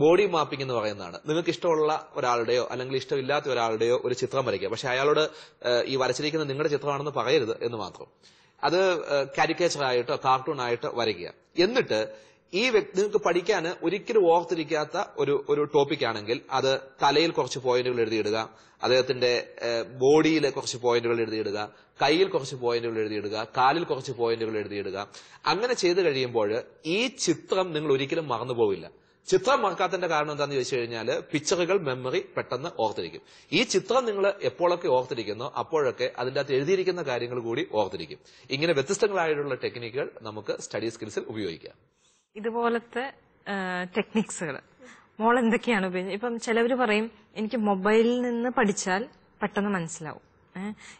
ബോഡി മാപ്പിംഗ് എന്ന് പറയുന്നതാണ് നിങ്ങൾക്ക് ഇഷ്ടമുള്ള ഒരാളുടെയോ അല്ലെങ്കിൽ ഇഷ്ടമില്ലാത്ത ഒരാളുടെയോ ഒരു ചിത്രം വരയ്ക്കുക പക്ഷെ അയാളോട് ഈ വരച്ചിരിക്കുന്ന നിങ്ങളുടെ ചിത്രമാണെന്ന് പറയരുത് എന്ന് മാത്രം അത് കാരിക്കേച്ചർ ആയിട്ടോ കാർട്ടൂൺ ആയിട്ടോ വരയ്ക്കുക എന്നിട്ട് ഈ വ്യക്തി നിങ്ങൾക്ക് പഠിക്കാൻ ഒരിക്കലും ഓർത്തിരിക്കാത്ത ഒരു ഒരു ടോപ്പിക് ആണെങ്കിൽ അത് തലയിൽ കുറച്ച് പോയിന്റുകൾ എഴുതിയിടുക അദ്ദേഹത്തിന്റെ ബോഡിയിൽ കുറച്ച് പോയിന്റുകൾ എഴുതിയിടുക കയ്യിൽ കുറച്ച് പോയിന്റുകൾ എഴുതിയിടുക കാലിൽ കുറച്ച് പോയിന്റുകൾ എഴുതിയിടുക അങ്ങനെ ചെയ്തു കഴിയുമ്പോൾ ഈ ചിത്രം നിങ്ങൾ ഒരിക്കലും മറന്നുപോവില്ല ചിത്രം മറക്കാത്തതിന്റെ കാരണം എന്താണെന്ന് ചോദിച്ചു കഴിഞ്ഞാൽ പിക്ചറുകൾ മെമ്മറി പെട്ടെന്ന് ഓർത്തിരിക്കും ഈ ചിത്രം നിങ്ങൾ എപ്പോഴൊക്കെ ഓർത്തിരിക്കുന്നോ അപ്പോഴൊക്കെ അതിന്റെ അകത്ത് എഴുതിയിരിക്കുന്ന കാര്യങ്ങൾ കൂടി ഓർത്തിരിക്കും ഇങ്ങനെ വ്യത്യസ്തങ്ങളായിട്ടുള്ള ടെക്നിക്കുകൾ നമുക്ക് സ്റ്റഡി സ്കിൽസിൽ ഉപയോഗിക്കാം ഇതുപോലത്തെ ടെക്നിക്സുകൾ മോൾ എന്തൊക്കെയാണ് ഉപയോഗിക്കുന്നത് ഇപ്പം ചിലവർ പറയും എനിക്ക് മൊബൈലിൽ നിന്ന് പഠിച്ചാൽ പെട്ടെന്ന് മനസ്സിലാവും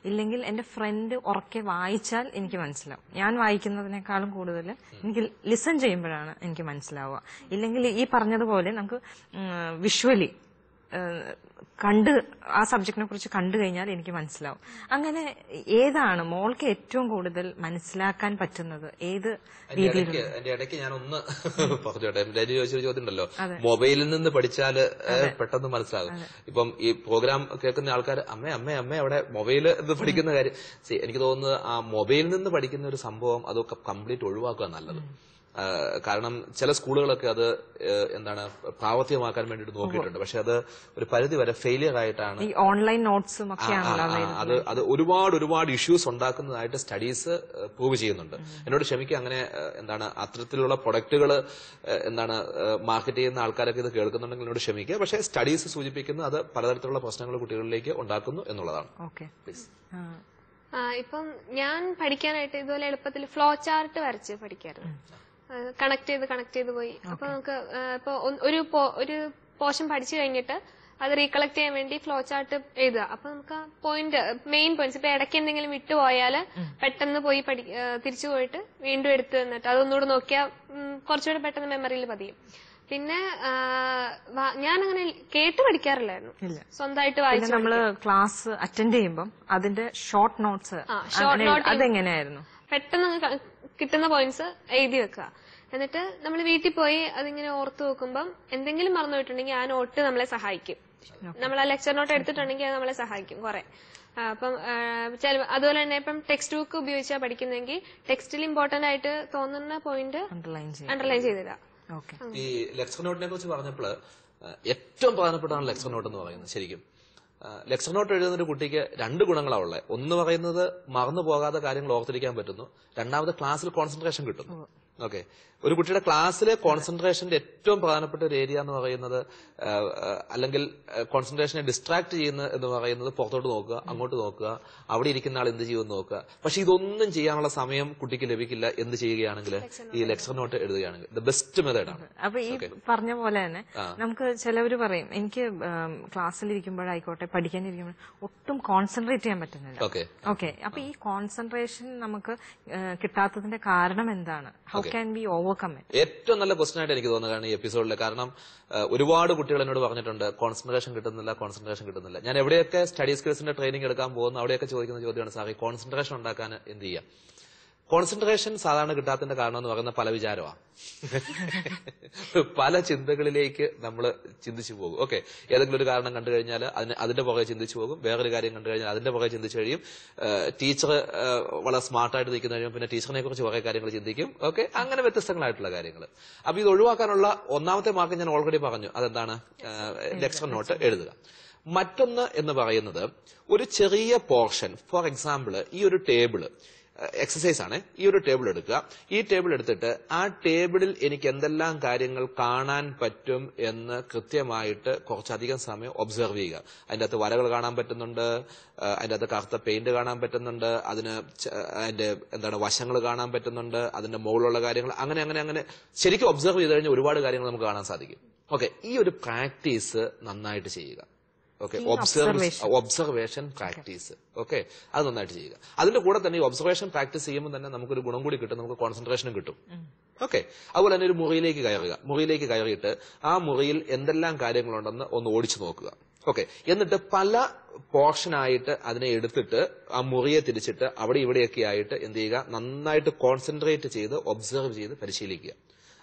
ഇല്ലെങ്കിൽ എന്റെ ഫ്രണ്ട് ഉറക്കെ വായിച്ചാൽ എനിക്ക് മനസ്സിലാവും ഞാൻ വായിക്കുന്നതിനേക്കാളും കൂടുതൽ എനിക്ക് ലിസൺ ചെയ്യുമ്പോഴാണ് എനിക്ക് മനസ്സിലാവുക ഇല്ലെങ്കിൽ ഈ പറഞ്ഞതുപോലെ നമുക്ക് വിഷ്വലി കണ്ട് ആ സബ്ജക്റ്റിനെ കുറിച്ച് കണ്ടു കഴിഞ്ഞാൽ എനിക്ക് മനസ്സിലാവും അങ്ങനെ ഏതാണ് മോൾക്ക് ഏറ്റവും കൂടുതൽ മനസ്സിലാക്കാൻ പറ്റുന്നത് ഏത് എന്റെ ഇടയ്ക്ക് ഞാൻ ഒന്ന് പറഞ്ഞോട്ടെ ചോദിച്ചൊരു ചോദ്യം ഉണ്ടല്ലോ മൊബൈലിൽ നിന്ന് പഠിച്ചാൽ പെട്ടെന്ന് മനസ്സിലാകും ഇപ്പം ഈ പ്രോഗ്രാം കേൾക്കുന്ന ആൾക്കാർ അമ്മേ അമ്മ അമ്മ അവിടെ മൊബൈൽ ഇത് പഠിക്കുന്ന കാര്യം എനിക്ക് തോന്നുന്നത് ആ മൊബൈലിൽ നിന്ന് പഠിക്കുന്ന ഒരു സംഭവം അതൊക്കെ കംപ്ലീറ്റ് ഒഴിവാക്കുക നല്ലത് കാരണം ചില സ്കൂളുകളൊക്കെ അത് എന്താണ് പ്രാവർത്തികമാക്കാൻ വേണ്ടിട്ട് നോക്കിയിട്ടുണ്ട് പക്ഷെ അത് ഒരു പരിധി വരെ ഫെയിലിയർ ആയിട്ടാണ് ഈ ഓൺലൈൻ നോട്ട്സും അത് അത് ഒരുപാട് ഒരുപാട് ഇഷ്യൂസ് ഉണ്ടാക്കുന്നതായിട്ട് സ്റ്റഡീസ് പ്രൂവ് ചെയ്യുന്നുണ്ട് എന്നോട് ക്ഷമിക്കുക അങ്ങനെ എന്താണ് അത്തരത്തിലുള്ള പ്രൊഡക്റ്റുകൾ എന്താണ് മാർക്കറ്റ് ചെയ്യുന്ന ആൾക്കാരൊക്കെ ഇത് കേൾക്കുന്നുണ്ടെങ്കിൽ എന്നോട് ക്ഷമിക്കുക പക്ഷേ സ്റ്റഡീസ് സൂചിപ്പിക്കുന്ന അത് പലതരത്തിലുള്ള പ്രശ്നങ്ങൾ കുട്ടികളിലേക്ക് ഉണ്ടാക്കുന്നു എന്നുള്ളതാണ് പ്ലീസ് ഇപ്പം ഞാൻ പഠിക്കാനായിട്ട് ഇതുപോലെ എളുപ്പത്തിൽ ഫ്ലോ ചാർട്ട് വരച്ച് പഠിക്കാറുണ്ട് കണക്ട് ചെയ്ത് കണക്ട് ചെയ്ത് പോയി അപ്പൊ നമുക്ക് ഇപ്പൊ ഒരു ഒരു പോർഷൻ പഠിച്ചു കഴിഞ്ഞിട്ട് അത് റീകളക്ട് ചെയ്യാൻ വേണ്ടി ഫ്ലോ ചാർട്ട് എഴുതുക അപ്പൊ നമുക്ക് പോയിന്റ് മെയിൻ പോയിന്റ്സ് ഇപ്പൊ ഇടയ്ക്ക് എന്തെങ്കിലും വിട്ടുപോയാൽ പെട്ടെന്ന് പോയി പഠി തിരിച്ചു പോയിട്ട് വീണ്ടും എടുത്തു തന്നിട്ട് അതൊന്നുകൂടെ നോക്കിയാൽ കുറച്ചുകൂടെ പെട്ടെന്ന് മെമ്മറിയിൽ പതിയും പിന്നെ ഞാൻ അങ്ങനെ കേട്ട് പഠിക്കാറില്ലായിരുന്നു സ്വന്തമായിട്ട് വായിച്ചു നമ്മള് ക്ലാസ് അറ്റൻഡ് ചെയ്യുമ്പോൾ അതിന്റെ ഷോർട്ട് നോട്ട്സ് ഷോർട്ട് നോട്ട് അതെങ്ങനെയായിരുന്നു പെട്ടെന്ന് കിട്ടുന്ന പോയിന്റ്സ് എഴുതി വെക്കുക എന്നിട്ട് നമ്മൾ വീട്ടിൽ പോയി അതിങ്ങനെ ഓർത്തു നോക്കുമ്പം എന്തെങ്കിലും മറന്നു പോയിട്ടുണ്ടെങ്കിൽ ആ നോട്ട് നമ്മളെ സഹായിക്കും നമ്മൾ ആ ലെക്ചർ നോട്ട് എടുത്തിട്ടുണ്ടെങ്കിൽ അത് നമ്മളെ സഹായിക്കും കുറെ അപ്പം ചില അതുപോലെ തന്നെ ഇപ്പം ടെക്സ്റ്റ് ബുക്ക് ഉപയോഗിച്ചാണ് പഠിക്കുന്നെങ്കിൽ ടെക്സ്റ്റിൽ ഇമ്പോർട്ടന്റ് ആയിട്ട് തോന്നുന്ന പോയിന്റ് അണ്ടർലൈൻ ചെയ്തിടാം ഈ ലെക്ചർ നോട്ടിനെ കുറിച്ച് പറഞ്ഞപ്പോൾ ഏറ്റവും പ്രധാനപ്പെട്ടതാണ് ലെക്ചർ നോട്ട് എന്ന് പറയുന്നത് ശരിക്കും ലെക്ചർ നോട്ട് എഴുതുന്ന ഒരു കുട്ടിക്ക് രണ്ട് ഗുണങ്ങളാണ് ഉള്ളത് ഒന്ന് പറയുന്നത് മറന്നു പോകാതെ കാര്യങ്ങൾ ഓർത്തിരിക്കാൻ പറ്റുന്നു രണ്ടാമത് ക്ലാസ്സിൽ കോൺസെൻട്രേഷൻ കിട്ടുന്നു ഓക്കെ ഒരു കുട്ടിയുടെ ക്ലാസ്സിലെ കോൺസെൻട്രേഷന്റെ ഏറ്റവും പ്രധാനപ്പെട്ട ഒരു ഏരിയ എന്ന് പറയുന്നത് അല്ലെങ്കിൽ കോൺസെൻട്രേഷനെ ഡിസ്ട്രാക്ട് ചെയ്യുന്ന എന്ന് പറയുന്നത് പുറത്തോട്ട് നോക്കുക അങ്ങോട്ട് നോക്കുക അവിടെ ഇരിക്കുന്ന ആൾ എന്ത് ചെയ്യുമെന്ന് നോക്കുക പക്ഷെ ഇതൊന്നും ചെയ്യാനുള്ള സമയം കുട്ടിക്ക് ലഭിക്കില്ല എന്ത് ചെയ്യുകയാണെങ്കിൽ ഈ ലെക്ചർ നോട്ട് എഴുതുകയാണെങ്കിൽ ദ ബെസ്റ്റ് ആണ് അപ്പൊ ഈ പറഞ്ഞ പോലെ തന്നെ നമുക്ക് ചിലവർ പറയും എനിക്ക് ഇരിക്കുമ്പോഴായിക്കോട്ടെ പഠിക്കാനിരിക്കുമ്പോൾ ഒട്ടും കോൺസെൻട്രേറ്റ് ചെയ്യാൻ പറ്റുന്നില്ല ഓക്കെ അപ്പൊ ഈ കോൺസെൻട്രേഷൻ നമുക്ക് കിട്ടാത്തതിന്റെ കാരണം എന്താണ് how can be over overcome ഏറ്റവും നല്ല ക്വസ്റ്റൻ ആയിട്ട് എനിക്ക് തോന്നുകയാണ് ഈ എപ്പിസോഡിൽ കാരണം ഒരുപാട് കുട്ടികൾ എന്നോട് പറഞ്ഞിട്ടുണ്ട് കോൺസെൻട്രേഷൻ കിട്ടുന്നില്ല കോൺസെൻട്രേഷൻ കിട്ടുന്നില്ല ഞാൻ എവിടെയൊക്കെ സ്റ്റഡി സ്കിൽസിന്റെ ട്രെയിനിങ് എടുക്കാൻ പോകുന്നു അവിടെയൊക്കെ ചോദിക്കുന്ന ചോദ്യമാണ് സാറി കോൺസെൻട്രേഷൻ ഉണ്ടാക്കാൻ എന്ത് ചെയ്യാം കോൺസെൻട്രേഷൻ സാധാരണ കിട്ടാത്തതിന്റെ കാരണം എന്ന് പറയുന്ന പല വിചാരമാണ് പല ചിന്തകളിലേക്ക് നമ്മൾ ചിന്തിച്ചു പോകും ഓക്കെ ഏതെങ്കിലും ഒരു കാരണം കണ്ടു കഴിഞ്ഞാൽ അതിന് അതിന്റെ പുറകെ ചിന്തിച്ചു പോകും വേറൊരു കാര്യം കണ്ടു കഴിഞ്ഞാൽ അതിന്റെ പുറകെ ചിന്തിച്ചു കഴിയും ടീച്ചർ വളരെ സ്മാർട്ടായിട്ട് നിൽക്കുന്ന കഴിയും പിന്നെ ടീച്ചറിനെ കുറിച്ച് കുറെ കാര്യങ്ങൾ ചിന്തിക്കും ഓക്കെ അങ്ങനെ വ്യത്യസ്തങ്ങളായിട്ടുള്ള കാര്യങ്ങൾ അപ്പൊ ഇത് ഒഴിവാക്കാനുള്ള ഒന്നാമത്തെ മാർക്ക് ഞാൻ ഓൾറെഡി പറഞ്ഞു അതെന്താണ് ലെക്ചർ നോട്ട് എഴുതുക മറ്റൊന്ന് എന്ന് പറയുന്നത് ഒരു ചെറിയ പോർഷൻ ഫോർ എക്സാമ്പിൾ ഈ ഒരു ടേബിള് എക്സസൈസ് ആണ് ഈ ഒരു ടേബിൾ എടുക്കുക ഈ ടേബിൾ എടുത്തിട്ട് ആ ടേബിളിൽ എനിക്ക് എന്തെല്ലാം കാര്യങ്ങൾ കാണാൻ പറ്റും എന്ന് കൃത്യമായിട്ട് കുറച്ചധികം സമയം ഒബ്സർവ് ചെയ്യുക അതിന്റെ അകത്ത് വരകൾ കാണാൻ പറ്റുന്നുണ്ട് അതിന്റെ അകത്ത് കറുത്ത പെയിന്റ് കാണാൻ പറ്റുന്നുണ്ട് അതിന് അതിന്റെ എന്താണ് വശങ്ങൾ കാണാൻ പറ്റുന്നുണ്ട് അതിൻ്റെ മുകളിലുള്ള കാര്യങ്ങൾ അങ്ങനെ അങ്ങനെ അങ്ങനെ ശരിക്കും ഒബ്സർവ് ചെയ്ത് കഴിഞ്ഞാൽ ഒരുപാട് കാര്യങ്ങൾ നമുക്ക് കാണാൻ സാധിക്കും ഓക്കെ ഈ ഒരു പ്രാക്ടീസ് നന്നായിട്ട് ചെയ്യുക okay observation observation practice okay അത് നന്നായിട്ട് ചെയ്യുക അതിന്റെ കൂടെ തന്നെ ഈ ഒബ്സർവേഷൻ പ്രാക്ടീസ് ചെയ്യുമ്പോൾ തന്നെ നമുക്കൊരു ഗുണം കൂടി കിട്ടും നമുക്ക് കോൺസെൻട്രേഷനും കിട്ടും ഓക്കെ അതുപോലെ തന്നെ ഒരു മുറിയിലേക്ക് കയറുക മുറിയിലേക്ക് കയറിയിട്ട് ആ മുറിയിൽ എന്തെല്ലാം കാര്യങ്ങളുണ്ടെന്ന് ഒന്ന് ഓടിച്ചു നോക്കുക ഓക്കെ എന്നിട്ട് പല പോർഷനായിട്ട് അതിനെ എടുത്തിട്ട് ആ മുറിയെ തിരിച്ചിട്ട് അവിടെ ഇവിടെയൊക്കെ ആയിട്ട് എന്ത് ചെയ്യുക നന്നായിട്ട് കോൺസെൻട്രേറ്റ് ചെയ്ത് ഒബ്സർവ് ചെയ്ത് പരിശീലിക്കുക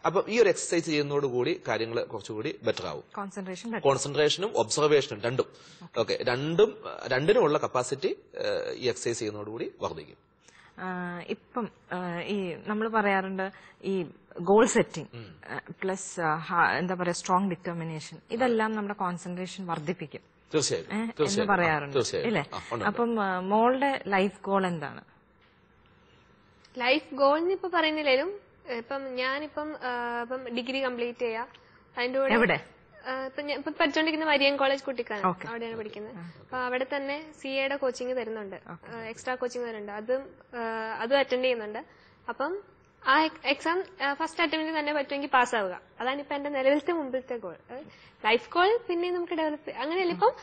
അപ്പം ഈ ഒരു എക്സസൈസ് ചെയ്യുന്നതോടുകൂടി കാര്യങ്ങൾ കുറച്ചുകൂടി ബെറ്റർ ആവും കോൺസെൻട്രേഷനും ഒബ്സർവേഷനും രണ്ടും ഓക്കെ രണ്ടും രണ്ടിനുമുള്ള കപ്പാസിറ്റി ഈ എക്സസൈസ് ചെയ്യുന്നതോടുകൂടി വർദ്ധിക്കും ഇപ്പം ഈ നമ്മൾ പറയാറുണ്ട് ഈ ഗോൾ സെറ്റിംഗ് പ്ലസ് എന്താ പറയാ സ്ട്രോങ് ഡിറ്റർമിനേഷൻ ഇതെല്ലാം നമ്മുടെ കോൺസെൻട്രേഷൻ വർദ്ധിപ്പിക്കും തീർച്ചയായും പറയാറുണ്ട് അല്ലേ അപ്പം മോളുടെ ലൈഫ് ഗോൾ എന്താണ് ലൈഫ് ഗോൾ എന്ന് ഇപ്പൊ പറയുന്നില്ലേലും ഇപ്പം ഞാനിപ്പം ഇപ്പം ഡിഗ്രി കംപ്ലീറ്റ് ചെയ്യാം അതിന്റെ കൂടെ ഇപ്പൊ ഞാൻ പഠിച്ചോണ്ടിരിക്കുന്ന മരിയൻ കോളേജ് കുട്ടിക്കാണ് അവിടെയാണ് പഠിക്കുന്നത് അപ്പൊ അവിടെ തന്നെ സി എയുടെ കോച്ചിങ് തരുന്നുണ്ട് എക്സ്ട്രാ കോച്ചിങ് തരുന്നുണ്ട് അതും അതും അറ്റൻഡ് ചെയ്യുന്നുണ്ട് അപ്പം ആ എക്സാം ഫസ്റ്റ് അറ്റംപ്റ്റ് തന്നെ പറ്റുമെങ്കിൽ പാസ്സാവുക അതാണ് ഇപ്പൊ എന്റെ നിലവിലത്തെ മുമ്പിലത്തെ ഗോൾ ലൈഫ് ഗോൾ പിന്നെ നമുക്ക് ഡെവലപ്പ് അങ്ങനെയല്ല ഇപ്പം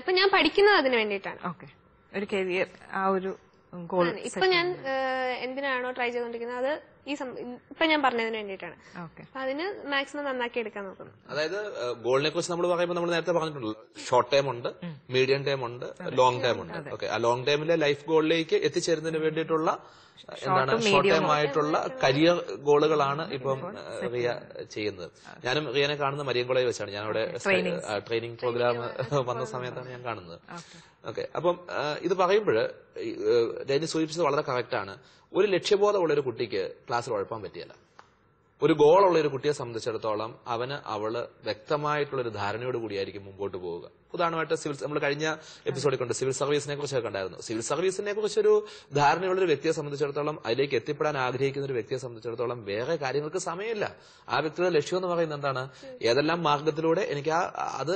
ഇപ്പൊ ഞാൻ പഠിക്കുന്നത് അതിന് വേണ്ടിയിട്ടാണ് ഒരു കരിയർ ആ ഒരു ഗോൾ ഇപ്പൊ ഞാൻ എന്തിനാണോ ട്രൈ ചെയ്തോണ്ടിരിക്കുന്നത് അത് ഈ ഇപ്പൊ ഞാൻ പറഞ്ഞതിന് വേണ്ടിയിട്ടാണ് അപ്പൊ അതിന് മാക്സിമം നന്നാക്കി എടുക്കാൻ നോക്കുന്നു അതായത് ഗോളിനെ കുറിച്ച് നമ്മൾ പറയുമ്പോൾ നമ്മൾ നേരത്തെ പറഞ്ഞിട്ടുണ്ടല്ലോ ഷോർട്ട് ടൈം ഉണ്ട് മീഡിയം ടൈം ഉണ്ട് ലോങ് ടൈം ഉണ്ട് ഓക്കെ ആ ലോങ് ടൈമിലെ ലൈഫ് ഗോളിലേക്ക് എത്തിച്ചേരുന്നതിന് വേണ്ടിയിട്ടുള്ള എന്താണ് ഷോർട്ട് ടൈം ആയിട്ടുള്ള കരിയർ ഗോളുകളാണ് ഇപ്പം റിയ ചെയ്യുന്നത് ഞാനും റിയനെ കാണുന്ന മരിയൻ കോളേജ് വെച്ചാണ് ഞാൻ അവിടെ ട്രെയിനിങ് പ്രോഗ്രാം വന്ന സമയത്താണ് ഞാൻ കാണുന്നത് ഓക്കെ അപ്പം ഇത് പറയുമ്പോൾ രജനി സൂചിപ്പിച്ചത് വളരെ കറക്റ്റാണ് ഒരു ലക്ഷ്യബോധമുള്ള ഒരു കുട്ടിക്ക് ക്ലാസ്സിൽ ഉഴപ്പാൻ പറ്റിയല്ല ഒരു ഗോളുള്ള ഒരു കുട്ടിയെ സംബന്ധിച്ചിടത്തോളം അവന് അവള് വ്യക്തമായിട്ടുള്ള ഒരു ധാരണയോട് കൂടിയായിരിക്കും മുമ്പോട്ട് പോവുക ഉദാഹരണമായിട്ട് സിവിൽ നമ്മൾ കഴിഞ്ഞ എപ്പിസോഡിൽ കൊണ്ട് സിവിൽ സർവീസിനെ കുറിച്ചൊക്കെ കണ്ടായിരുന്നു സിവിൽ സർവീസിനെ കുറിച്ചൊരു ധാരണയുള്ള ഒരു വ്യക്തിയെ സംബന്ധിച്ചിടത്തോളം അതിലേക്ക് എത്തിപ്പെടാൻ ആഗ്രഹിക്കുന്ന ഒരു വ്യക്തിയെ സംബന്ധിച്ചിടത്തോളം വേറെ കാര്യങ്ങൾക്ക് സമയമില്ല ആ വ്യക്തിയുടെ ലക്ഷ്യം എന്ന് പറയുന്നത് എന്താണ് ഏതെല്ലാം മാർഗത്തിലൂടെ എനിക്ക് ആ അത്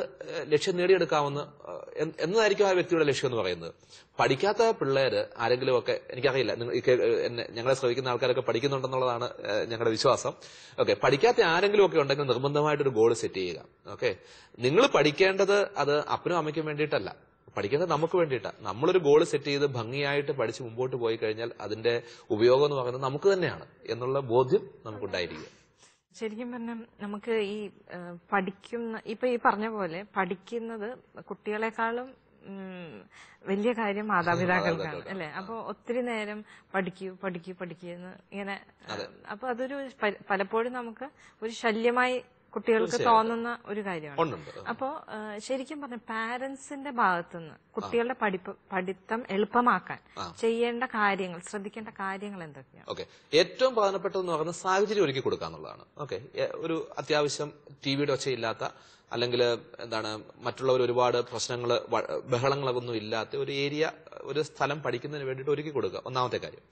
ലക്ഷ്യം നേടിയെടുക്കാമെന്ന് എന്നതായിരിക്കും ആ വ്യക്തിയുടെ ലക്ഷ്യം എന്ന് പറയുന്നത് പഠിക്കാത്ത പിള്ളേര് ആരെങ്കിലും ഒക്കെ എനിക്കറിയില്ല ഞങ്ങളെ ശ്രമിക്കുന്ന ആൾക്കാരൊക്കെ പഠിക്കുന്നുണ്ടെന്നുള്ളതാണ് ഞങ്ങളുടെ വിശ്വാസം ഓക്കെ പഠിക്കാത്ത ആരെങ്കിലും ഒക്കെ ഉണ്ടെങ്കിൽ നിർബന്ധമായിട്ട് ഒരു ഗോൾ സെറ്റ് ചെയ്യുക ഓക്കെ നിങ്ങൾ പഠിക്കേണ്ടത് അത് അപ്പനും അമ്മയ്ക്കും വേണ്ടിയിട്ടല്ല പഠിക്കേണ്ടത് നമുക്ക് വേണ്ടിയിട്ടാണ് നമ്മളൊരു ഗോൾ സെറ്റ് ചെയ്ത് ഭംഗിയായിട്ട് പഠിച്ച് മുമ്പോട്ട് പോയി കഴിഞ്ഞാൽ അതിന്റെ ഉപയോഗം എന്ന് പറയുന്നത് നമുക്ക് തന്നെയാണ് എന്നുള്ള ബോധ്യം നമുക്കുണ്ടായിരിക്കുക ശരിക്കും പറഞ്ഞാൽ നമുക്ക് ഈ പഠിക്കുന്ന ഇപ്പൊ ഈ പറഞ്ഞ പോലെ പഠിക്കുന്നത് കുട്ടികളെക്കാളും വലിയ കാര്യം മാതാപിതാക്കൾക്ക് അല്ലെ അപ്പൊ ഒത്തിരി നേരം പഠിക്കൂ പഠിക്കൂ പഠിക്കൂ എന്ന് ഇങ്ങനെ അപ്പൊ അതൊരു പലപ്പോഴും നമുക്ക് ഒരു ശല്യമായി കുട്ടികൾക്ക് തോന്നുന്ന ഒരു കാര്യമാണ് അപ്പോ ശരിക്കും പറഞ്ഞ പാരന്റ്സിന്റെ ഭാഗത്തുനിന്ന് കുട്ടികളുടെ പഠിപ്പ് പഠിത്തം എളുപ്പമാക്കാൻ ചെയ്യേണ്ട കാര്യങ്ങൾ ശ്രദ്ധിക്കേണ്ട കാര്യങ്ങൾ എന്തൊക്കെയാണ് ഓക്കെ ഏറ്റവും പ്രധാനപ്പെട്ടതെന്ന് പറയുന്നത് സാഹചര്യം ഒരുക്കി കൊടുക്കാന്നുള്ളതാണ് ഓക്കെ ഒരു അത്യാവശ്യം ടി വിയുടെ ഒച്ചയില്ലാത്ത അല്ലെങ്കിൽ എന്താണ് മറ്റുള്ളവർ ഒരുപാട് പ്രശ്നങ്ങൾ ബഹളങ്ങളൊന്നും ഇല്ലാത്ത ഒരു ഏരിയ ഒരു സ്ഥലം പഠിക്കുന്നതിന് വേണ്ടിയിട്ട് ഒരുക്കി കൊടുക്കുക ഒന്നാമത്തെ കാര്യം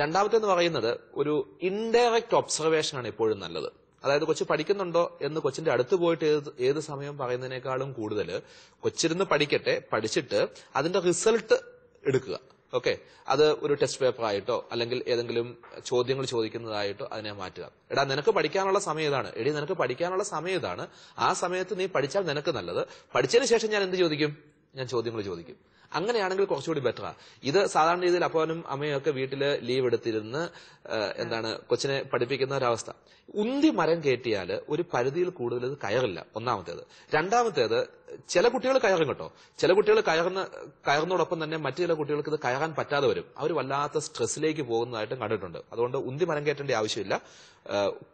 രണ്ടാമത്തെ എന്ന് പറയുന്നത് ഒരു ഇൻഡയറക്റ്റ് ഒബ്സർവേഷൻ ആണ് എപ്പോഴും നല്ലത് അതായത് കൊച്ചു പഠിക്കുന്നുണ്ടോ എന്ന് കൊച്ചിന്റെ അടുത്ത് പോയിട്ട് ഏത് ഏത് സമയം പറയുന്നതിനേക്കാളും കൂടുതൽ കൊച്ചിരുന്ന് പഠിക്കട്ടെ പഠിച്ചിട്ട് അതിന്റെ റിസൾട്ട് എടുക്കുക ഓക്കെ അത് ഒരു ടെസ്റ്റ് പേപ്പർ ആയിട്ടോ അല്ലെങ്കിൽ ഏതെങ്കിലും ചോദ്യങ്ങൾ ചോദിക്കുന്നതായിട്ടോ അതിനെ മാറ്റുക എടാ നിനക്ക് പഠിക്കാനുള്ള സമയതാണ് എടി നിനക്ക് പഠിക്കാനുള്ള സമയതാണ് ആ സമയത്ത് നീ പഠിച്ചാൽ നിനക്ക് നല്ലത് പഠിച്ചതിന് ശേഷം ഞാൻ എന്ത് ചോദിക്കും ഞാൻ ചോദ്യങ്ങൾ ചോദിക്കും അങ്ങനെയാണെങ്കിൽ കുറച്ചുകൂടി ബെറ്ററാ ഇത് സാധാരണ രീതിയിൽ അപ്പനും അമ്മയും ഒക്കെ വീട്ടിൽ ലീവ് എടുത്തിരുന്ന് എന്താണ് കൊച്ചിനെ പഠിപ്പിക്കുന്ന ഒരവസ്ഥ ഉന്തി മരം കയറ്റിയാൽ ഒരു പരിധിയിൽ കൂടുതൽ ഇത് കയറില്ല ഒന്നാമത്തേത് രണ്ടാമത്തേത് ചില കുട്ടികൾ കയറും കേട്ടോ ചില കുട്ടികൾ കയറുന്ന കയറുന്നതോടൊപ്പം തന്നെ മറ്റു ചില കുട്ടികൾക്ക് ഇത് കയറാൻ പറ്റാതെ വരും അവർ വല്ലാത്ത സ്ട്രെസ്സിലേക്ക് പോകുന്നതായിട്ടും കണ്ടിട്ടുണ്ട് അതുകൊണ്ട് ഉന്തി മരം കയറ്റേണ്ട ആവശ്യമില്ല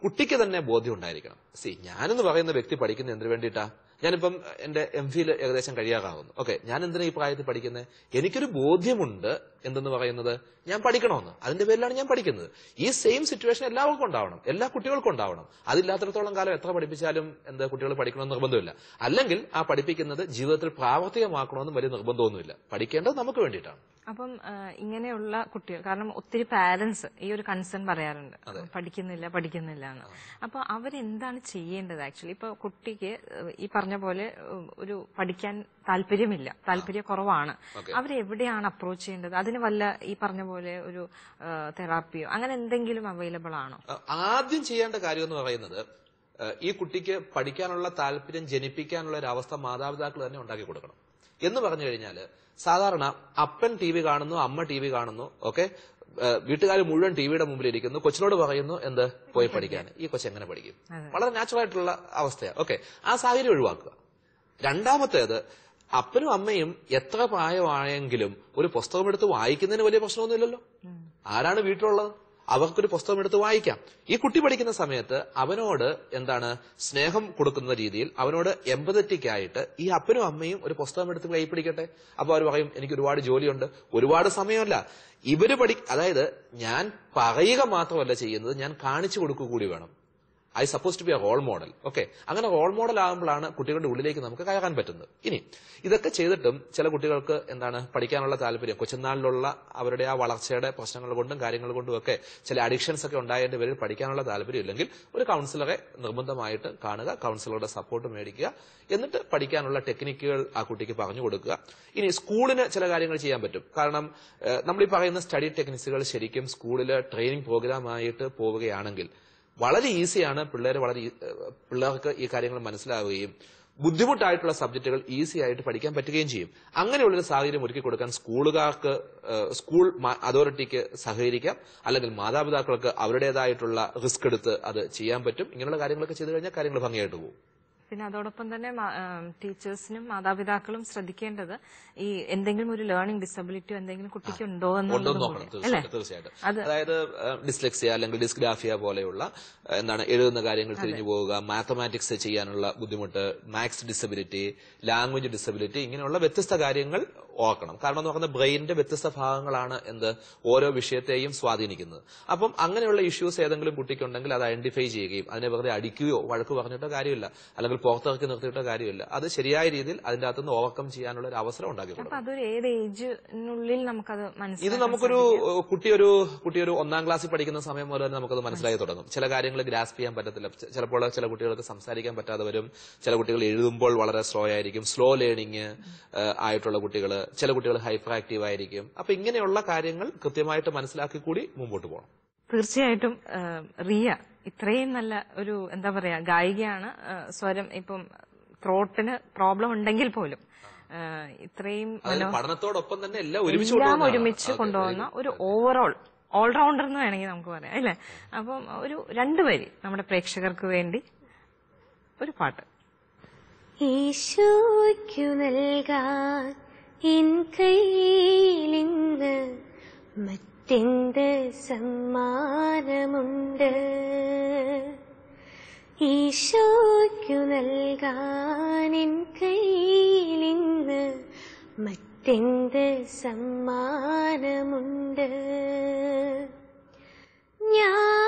കുട്ടിക്ക് തന്നെ ബോധ്യം ഉണ്ടായിരിക്കണം സി ഞാനെന്ന് പറയുന്ന വ്യക്തി പഠിക്കുന്ന എന്തിനു വേണ്ടിയിട്ടാ ഞാനിപ്പം എന്റെ എം ഫിയിൽ ഏകദേശം കഴിയാറാകുന്നു ഓക്കെ ഞാൻ എന്തിനാ ഈ പ്രായത്തിൽ പഠിക്കുന്നത് എനിക്കൊരു ബോധ്യമുണ്ട് എന്തെന്ന് പറയുന്നത് ഞാൻ പഠിക്കണമെന്ന് അതിന്റെ പേരിലാണ് ഞാൻ പഠിക്കുന്നത് ഈ സെയിം സിറ്റുവേഷൻ എല്ലാവർക്കും ഉണ്ടാവണം എല്ലാ കുട്ടികൾക്കും ഉണ്ടാവണം അതില്ലാത്തടത്തോളം കാലം എത്ര പഠിപ്പിച്ചാലും എന്താ കുട്ടികൾ പഠിക്കണമെന്ന് നിർബന്ധമില്ല അല്ലെങ്കിൽ ആ പഠിപ്പിക്കുന്നത് ജീവിതത്തിൽ പ്രാവർത്തികമാക്കണമെന്നും വലിയ നിർബന്ധമൊന്നുമില്ല പഠിക്കേണ്ടത് നമുക്ക് വേണ്ടിയിട്ടാണ് അപ്പം ഇങ്ങനെയുള്ള കുട്ടികൾ കാരണം ഒത്തിരി പാരന്റ്സ് ഈ ഒരു കൺസേൺ പറയാറുണ്ട് പഠിക്കുന്നില്ല പഠിക്കുന്നില്ല എന്ന് അപ്പൊ അവരെന്താണ് ചെയ്യേണ്ടത് ആക്ച്വലി ഇപ്പൊ കുട്ടിക്ക് ഈ പറഞ്ഞ പോലെ ഒരു പഠിക്കാൻ താല്പര്യമില്ല കുറവാണ് അവരെവിടെയാണ് അപ്രോച്ച് ചെയ്യേണ്ടത് അതിന് വല്ല ഈ പറഞ്ഞ പോലെ ഒരു തെറാപ്പിയോ അങ്ങനെ എന്തെങ്കിലും അവൈലബിൾ ആണോ ആദ്യം ചെയ്യേണ്ട കാര്യം എന്ന് പറയുന്നത് ഈ കുട്ടിക്ക് പഠിക്കാനുള്ള താല്പര്യം ജനിപ്പിക്കാനുള്ള ഒരു അവസ്ഥ മാതാപിതാക്കൾ തന്നെ ഉണ്ടാക്കി കൊടുക്കണം എന്ന് പറഞ്ഞു കഴിഞ്ഞാൽ സാധാരണ അപ്പൻ ടി വി കാണുന്നു അമ്മ ടി വി കാണുന്നു ഓക്കെ വീട്ടുകാർ മുഴുവൻ ടിവിയുടെ മുമ്പിൽ ഇരിക്കുന്നു കൊച്ചിനോട് പറയുന്നു എന്ത് പോയി പഠിക്കാൻ ഈ എങ്ങനെ പഠിക്കും വളരെ നാച്ചുറൽ ആയിട്ടുള്ള അവസ്ഥയാണ് ഓക്കെ ആ സാഹചര്യം ഒഴിവാക്കുക രണ്ടാമത്തേത് അപ്പനും അമ്മയും എത്ര പ്രായമായെങ്കിലും ഒരു പുസ്തകം എടുത്ത് വായിക്കുന്നതിന് വലിയ പ്രശ്നമൊന്നുമില്ലല്ലോ ആരാണ് വീട്ടിലുള്ളത് അവർക്കൊരു പുസ്തകം എടുത്ത് വായിക്കാം ഈ കുട്ടി പഠിക്കുന്ന സമയത്ത് അവനോട് എന്താണ് സ്നേഹം കൊടുക്കുന്ന രീതിയിൽ അവനോട് എമ്പതറ്റിക്കായിട്ട് ഈ അപ്പനും അമ്മയും ഒരു പുസ്തകം എടുത്ത് കൈ പിടിക്കട്ടെ അപ്പൊ അവർ പറയും എനിക്ക് ഒരുപാട് ജോലിയുണ്ട് ഒരുപാട് സമയമല്ല ഇവര് പഠി അതായത് ഞാൻ പറയുക മാത്രമല്ല ചെയ്യുന്നത് ഞാൻ കാണിച്ചു കൊടുക്കുക കൂടി വേണം I suppose to be a role model okay അങ്ങനെ റോൾ മോഡൽ ആകുമ്പോഴാണ് കുട്ടികളുടെ ഉള്ളിലേക്ക് നമുക്ക് കയറാൻ പറ്റുന്നത് ഇനി ഇതൊക്കെ ചെയ്തിട്ടും ചില കുട്ടികൾക്ക് എന്താണ് പഠിക്കാനുള്ള താല്പര്യം കൊച്ചുനാളിലുള്ള അവരുടെ ആ വളർച്ചയുടെ പ്രശ്നങ്ങൾ കൊണ്ടും കാര്യങ്ങൾ കൊണ്ടും ഒക്കെ ചില അഡിക്ഷൻസ് ഒക്കെ ഉണ്ടായതിന്റെ പേരിൽ പഠിക്കാനുള്ള താല്പര്യം ഇല്ലെങ്കിൽ ഒരു കൗൺസിലറെ നിർബന്ധമായിട്ട് കാണുക കൗൺസിലറുടെ സപ്പോർട്ട് മേടിക്കുക എന്നിട്ട് പഠിക്കാനുള്ള ടെക്നിക്കുകൾ ആ കുട്ടിക്ക് പറഞ്ഞു കൊടുക്കുക ഇനി സ്കൂളിന് ചില കാര്യങ്ങൾ ചെയ്യാൻ പറ്റും കാരണം നമ്മൾ ഈ പറയുന്ന സ്റ്റഡി ടെക്നിക്സുകൾ ശരിക്കും സ്കൂളിലെ ട്രെയിനിങ് പ്രോഗ്രാം ആയിട്ട് പോവുകയാണെങ്കിൽ വളരെ ഈസിയാണ് പിള്ളേർ വളരെ പിള്ളേർക്ക് ഈ കാര്യങ്ങൾ മനസ്സിലാവുകയും ബുദ്ധിമുട്ടായിട്ടുള്ള സബ്ജക്റ്റുകൾ ഈസി ആയിട്ട് പഠിക്കാൻ പറ്റുകയും ചെയ്യും അങ്ങനെയുള്ളൊരു സാഹചര്യം ഒരുക്കി കൊടുക്കാൻ സ്കൂളുകാർക്ക് സ്കൂൾ അതോറിറ്റിക്ക് സഹകരിക്കാം അല്ലെങ്കിൽ മാതാപിതാക്കൾക്ക് അവരുടേതായിട്ടുള്ള റിസ്ക് എടുത്ത് അത് ചെയ്യാൻ പറ്റും ഇങ്ങനെയുള്ള കാര്യങ്ങളൊക്കെ ചെയ്തു കഴിഞ്ഞാൽ കാര്യങ്ങൾ ഭംഗിയായിട്ട് പോകും പിന്നെ അതോടൊപ്പം തന്നെ ടീച്ചേഴ്സിനും മാതാപിതാക്കളും ശ്രദ്ധിക്കേണ്ടത് ഈ എന്തെങ്കിലും ഒരു ലേണിംഗ് ഡിസബിലിറ്റി എന്തെങ്കിലും കുട്ടിക്ക് ഉണ്ടോ തീർച്ചയായിട്ടും അതായത് ഡിസ്ലെക്സിയ അല്ലെങ്കിൽ ഡിസ്ഗ്രാഫിയ പോലെയുള്ള എന്താണ് എഴുതുന്ന കാര്യങ്ങൾ തിരിഞ്ഞു പോവുക മാത്തമാറ്റിക്സ് ചെയ്യാനുള്ള ബുദ്ധിമുട്ട് മാത്സ് ഡിസബിലിറ്റി ലാംഗ്വേജ് ഡിസബിലിറ്റി ഇങ്ങനെയുള്ള വ്യത്യസ്ത കാര്യങ്ങൾ ഓർക്കണം കാരണം എന്ന് പറയുന്നത് ബ്രെയിനിന്റെ വ്യത്യസ്ത ഭാഗങ്ങളാണ് എന്ത് ഓരോ വിഷയത്തെയും സ്വാധീനിക്കുന്നത് അപ്പം അങ്ങനെയുള്ള ഇഷ്യൂസ് ഏതെങ്കിലും കുട്ടിക്കുണ്ടെങ്കിൽ അത് ഐഡന്റിഫൈ ചെയ്യുകയും അതിനെ വെറുതെ അടിക്കുകയോ വഴക്ക് പറഞ്ഞിട്ടോ കാര്യമില്ല അല്ലെങ്കിൽ പുറത്തിറക്കി നിർത്തിയിട്ടോ കാര്യമില്ല അത് ശരിയായ രീതിയിൽ അതിന്റെ അകത്തുനിന്ന് ഓവർകം ചെയ്യാനുള്ള ഒരു അവസരം ഉണ്ടാക്കി ഇത് നമുക്കൊരു കുട്ടി ഒരു കുട്ടി ഒരു ഒന്നാം ക്ലാസ്സിൽ പഠിക്കുന്ന സമയം പോലെ തന്നെ നമുക്കത് മനസ്സിലായി തുടങ്ങും ചില കാര്യങ്ങൾ ഗ്രാസ്പ് ചെയ്യാൻ പറ്റത്തില്ല ചിലപ്പോൾ ചില കുട്ടികൾക്ക് സംസാരിക്കാൻ പറ്റാതെ വരും ചില കുട്ടികൾ എഴുതുമ്പോൾ വളരെ സ്ലോ ആയിരിക്കും സ്ലോ ലേണിംഗ് ആയിട്ടുള്ള കുട്ടികൾ ചില കുട്ടികൾ ഹൈപ്പർ ആക്റ്റീവ് ആയിരിക്കും അപ്പൊ ഇങ്ങനെയുള്ള കാര്യങ്ങൾ കൃത്യമായിട്ട് മനസ്സിലാക്കി കൂടി മുമ്പോട്ട് പോകണം തീർച്ചയായിട്ടും റിയ ഇത്രയും നല്ല ഒരു എന്താ പറയാ ഗായികയാണ് സ്വരം ഇപ്പം ത്രോട്ടിന് പ്രോബ്ലം ഉണ്ടെങ്കിൽ പോലും ഇത്രയും പഠനത്തോടൊപ്പം തന്നെ എല്ലാം ഒരുമിച്ച് കൊണ്ടുപോകുന്ന ഒരു ഓവറോൾ ഓൾറൗണ്ടർ എന്ന് വേണമെങ്കിൽ നമുക്ക് പറയാം അല്ലെ അപ്പം ഒരു രണ്ടു വരി നമ്മുടെ പ്രേക്ഷകർക്ക് വേണ്ടി ഒരു പാട്ട് ഈശോയ്ക്കു നൽകാൻ എൻ കയ്യിലിന്ന് മറ്റെന്ത് സമ്മാനമുണ്ട് ഈശോയ്ക്കു നൽകാൻ എൻ കയ്യിലിന്ന് മറ്റെന്ത് സമ്മാനമുണ്ട് ഞാൻ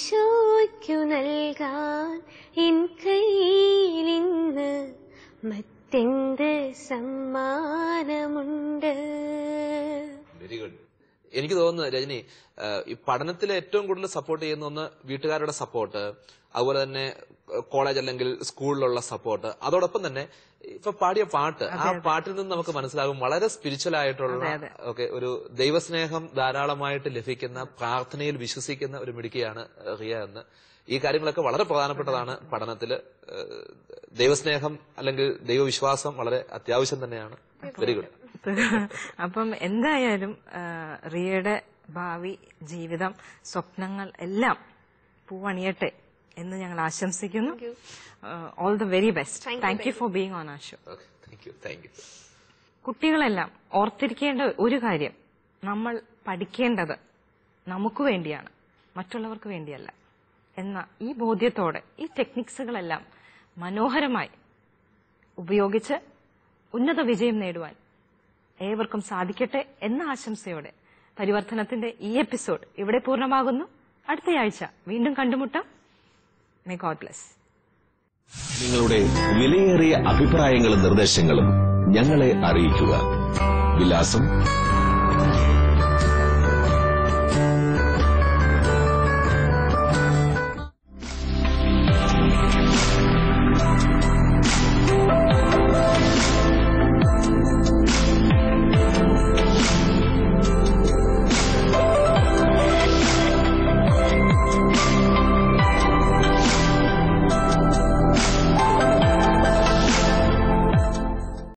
ഈശോയ്ക്കു നൽകാൻ എൻ കയ്യിലിന്ന് മറ്റെന്ത് സമ്മാനമുണ്ട് വെരി ഗുഡ് എനിക്ക് തോന്നുന്നു രജനി ഈ പഠനത്തിൽ ഏറ്റവും കൂടുതൽ സപ്പോർട്ട് ചെയ്യുന്ന ഒന്ന് വീട്ടുകാരുടെ സപ്പോർട്ട് അതുപോലെ തന്നെ കോളേജ് അല്ലെങ്കിൽ സ്കൂളിലുള്ള സപ്പോർട്ട് അതോടൊപ്പം തന്നെ ഇപ്പൊ പാടിയ പാട്ട് ആ പാട്ടിൽ നിന്ന് നമുക്ക് മനസ്സിലാകും വളരെ സ്പിരിച്വൽ ആയിട്ടുള്ള ഓക്കെ ഒരു ദൈവസ്നേഹം ധാരാളമായിട്ട് ലഭിക്കുന്ന പ്രാർത്ഥനയിൽ വിശ്വസിക്കുന്ന ഒരു മിടുക്കിയാണ് റിയ എന്ന് ഈ കാര്യങ്ങളൊക്കെ വളരെ പ്രധാനപ്പെട്ടതാണ് പഠനത്തിൽ ദൈവസ്നേഹം അല്ലെങ്കിൽ ദൈവവിശ്വാസം വളരെ അത്യാവശ്യം തന്നെയാണ് വെരി ഗുഡ് അപ്പം എന്തായാലും റിയയുടെ ഭാവി ജീവിതം സ്വപ്നങ്ങൾ എല്ലാം പൂവണിയട്ടെ എന്ന് ഞങ്ങൾ ആശംസിക്കുന്നു all the very best thank you for being on ആ ഷോ കുട്ടികളെല്ലാം ഓർത്തിരിക്കേണ്ട ഒരു കാര്യം നമ്മൾ പഠിക്കേണ്ടത് നമുക്ക് വേണ്ടിയാണ് മറ്റുള്ളവർക്ക് വേണ്ടിയല്ല എന്ന ഈ ബോധ്യത്തോടെ ഈ ടെക്നിക്സുകളെല്ലാം മനോഹരമായി ഉപയോഗിച്ച് ഉന്നത വിജയം നേടുവാൻ ഏവർക്കും സാധിക്കട്ടെ എന്ന ആശംസയോടെ പരിവർത്തനത്തിന്റെ ഈ എപ്പിസോഡ് ഇവിടെ പൂർണ്ണമാകുന്നു അടുത്തയാഴ്ച വീണ്ടും കണ്ടുമുട്ടാം മേ ഗോഡ് ബ്ലസ് നിങ്ങളുടെ വിലയേറിയ അഭിപ്രായങ്ങളും നിർദ്ദേശങ്ങളും ഞങ്ങളെ അറിയിക്കുക വിലാസം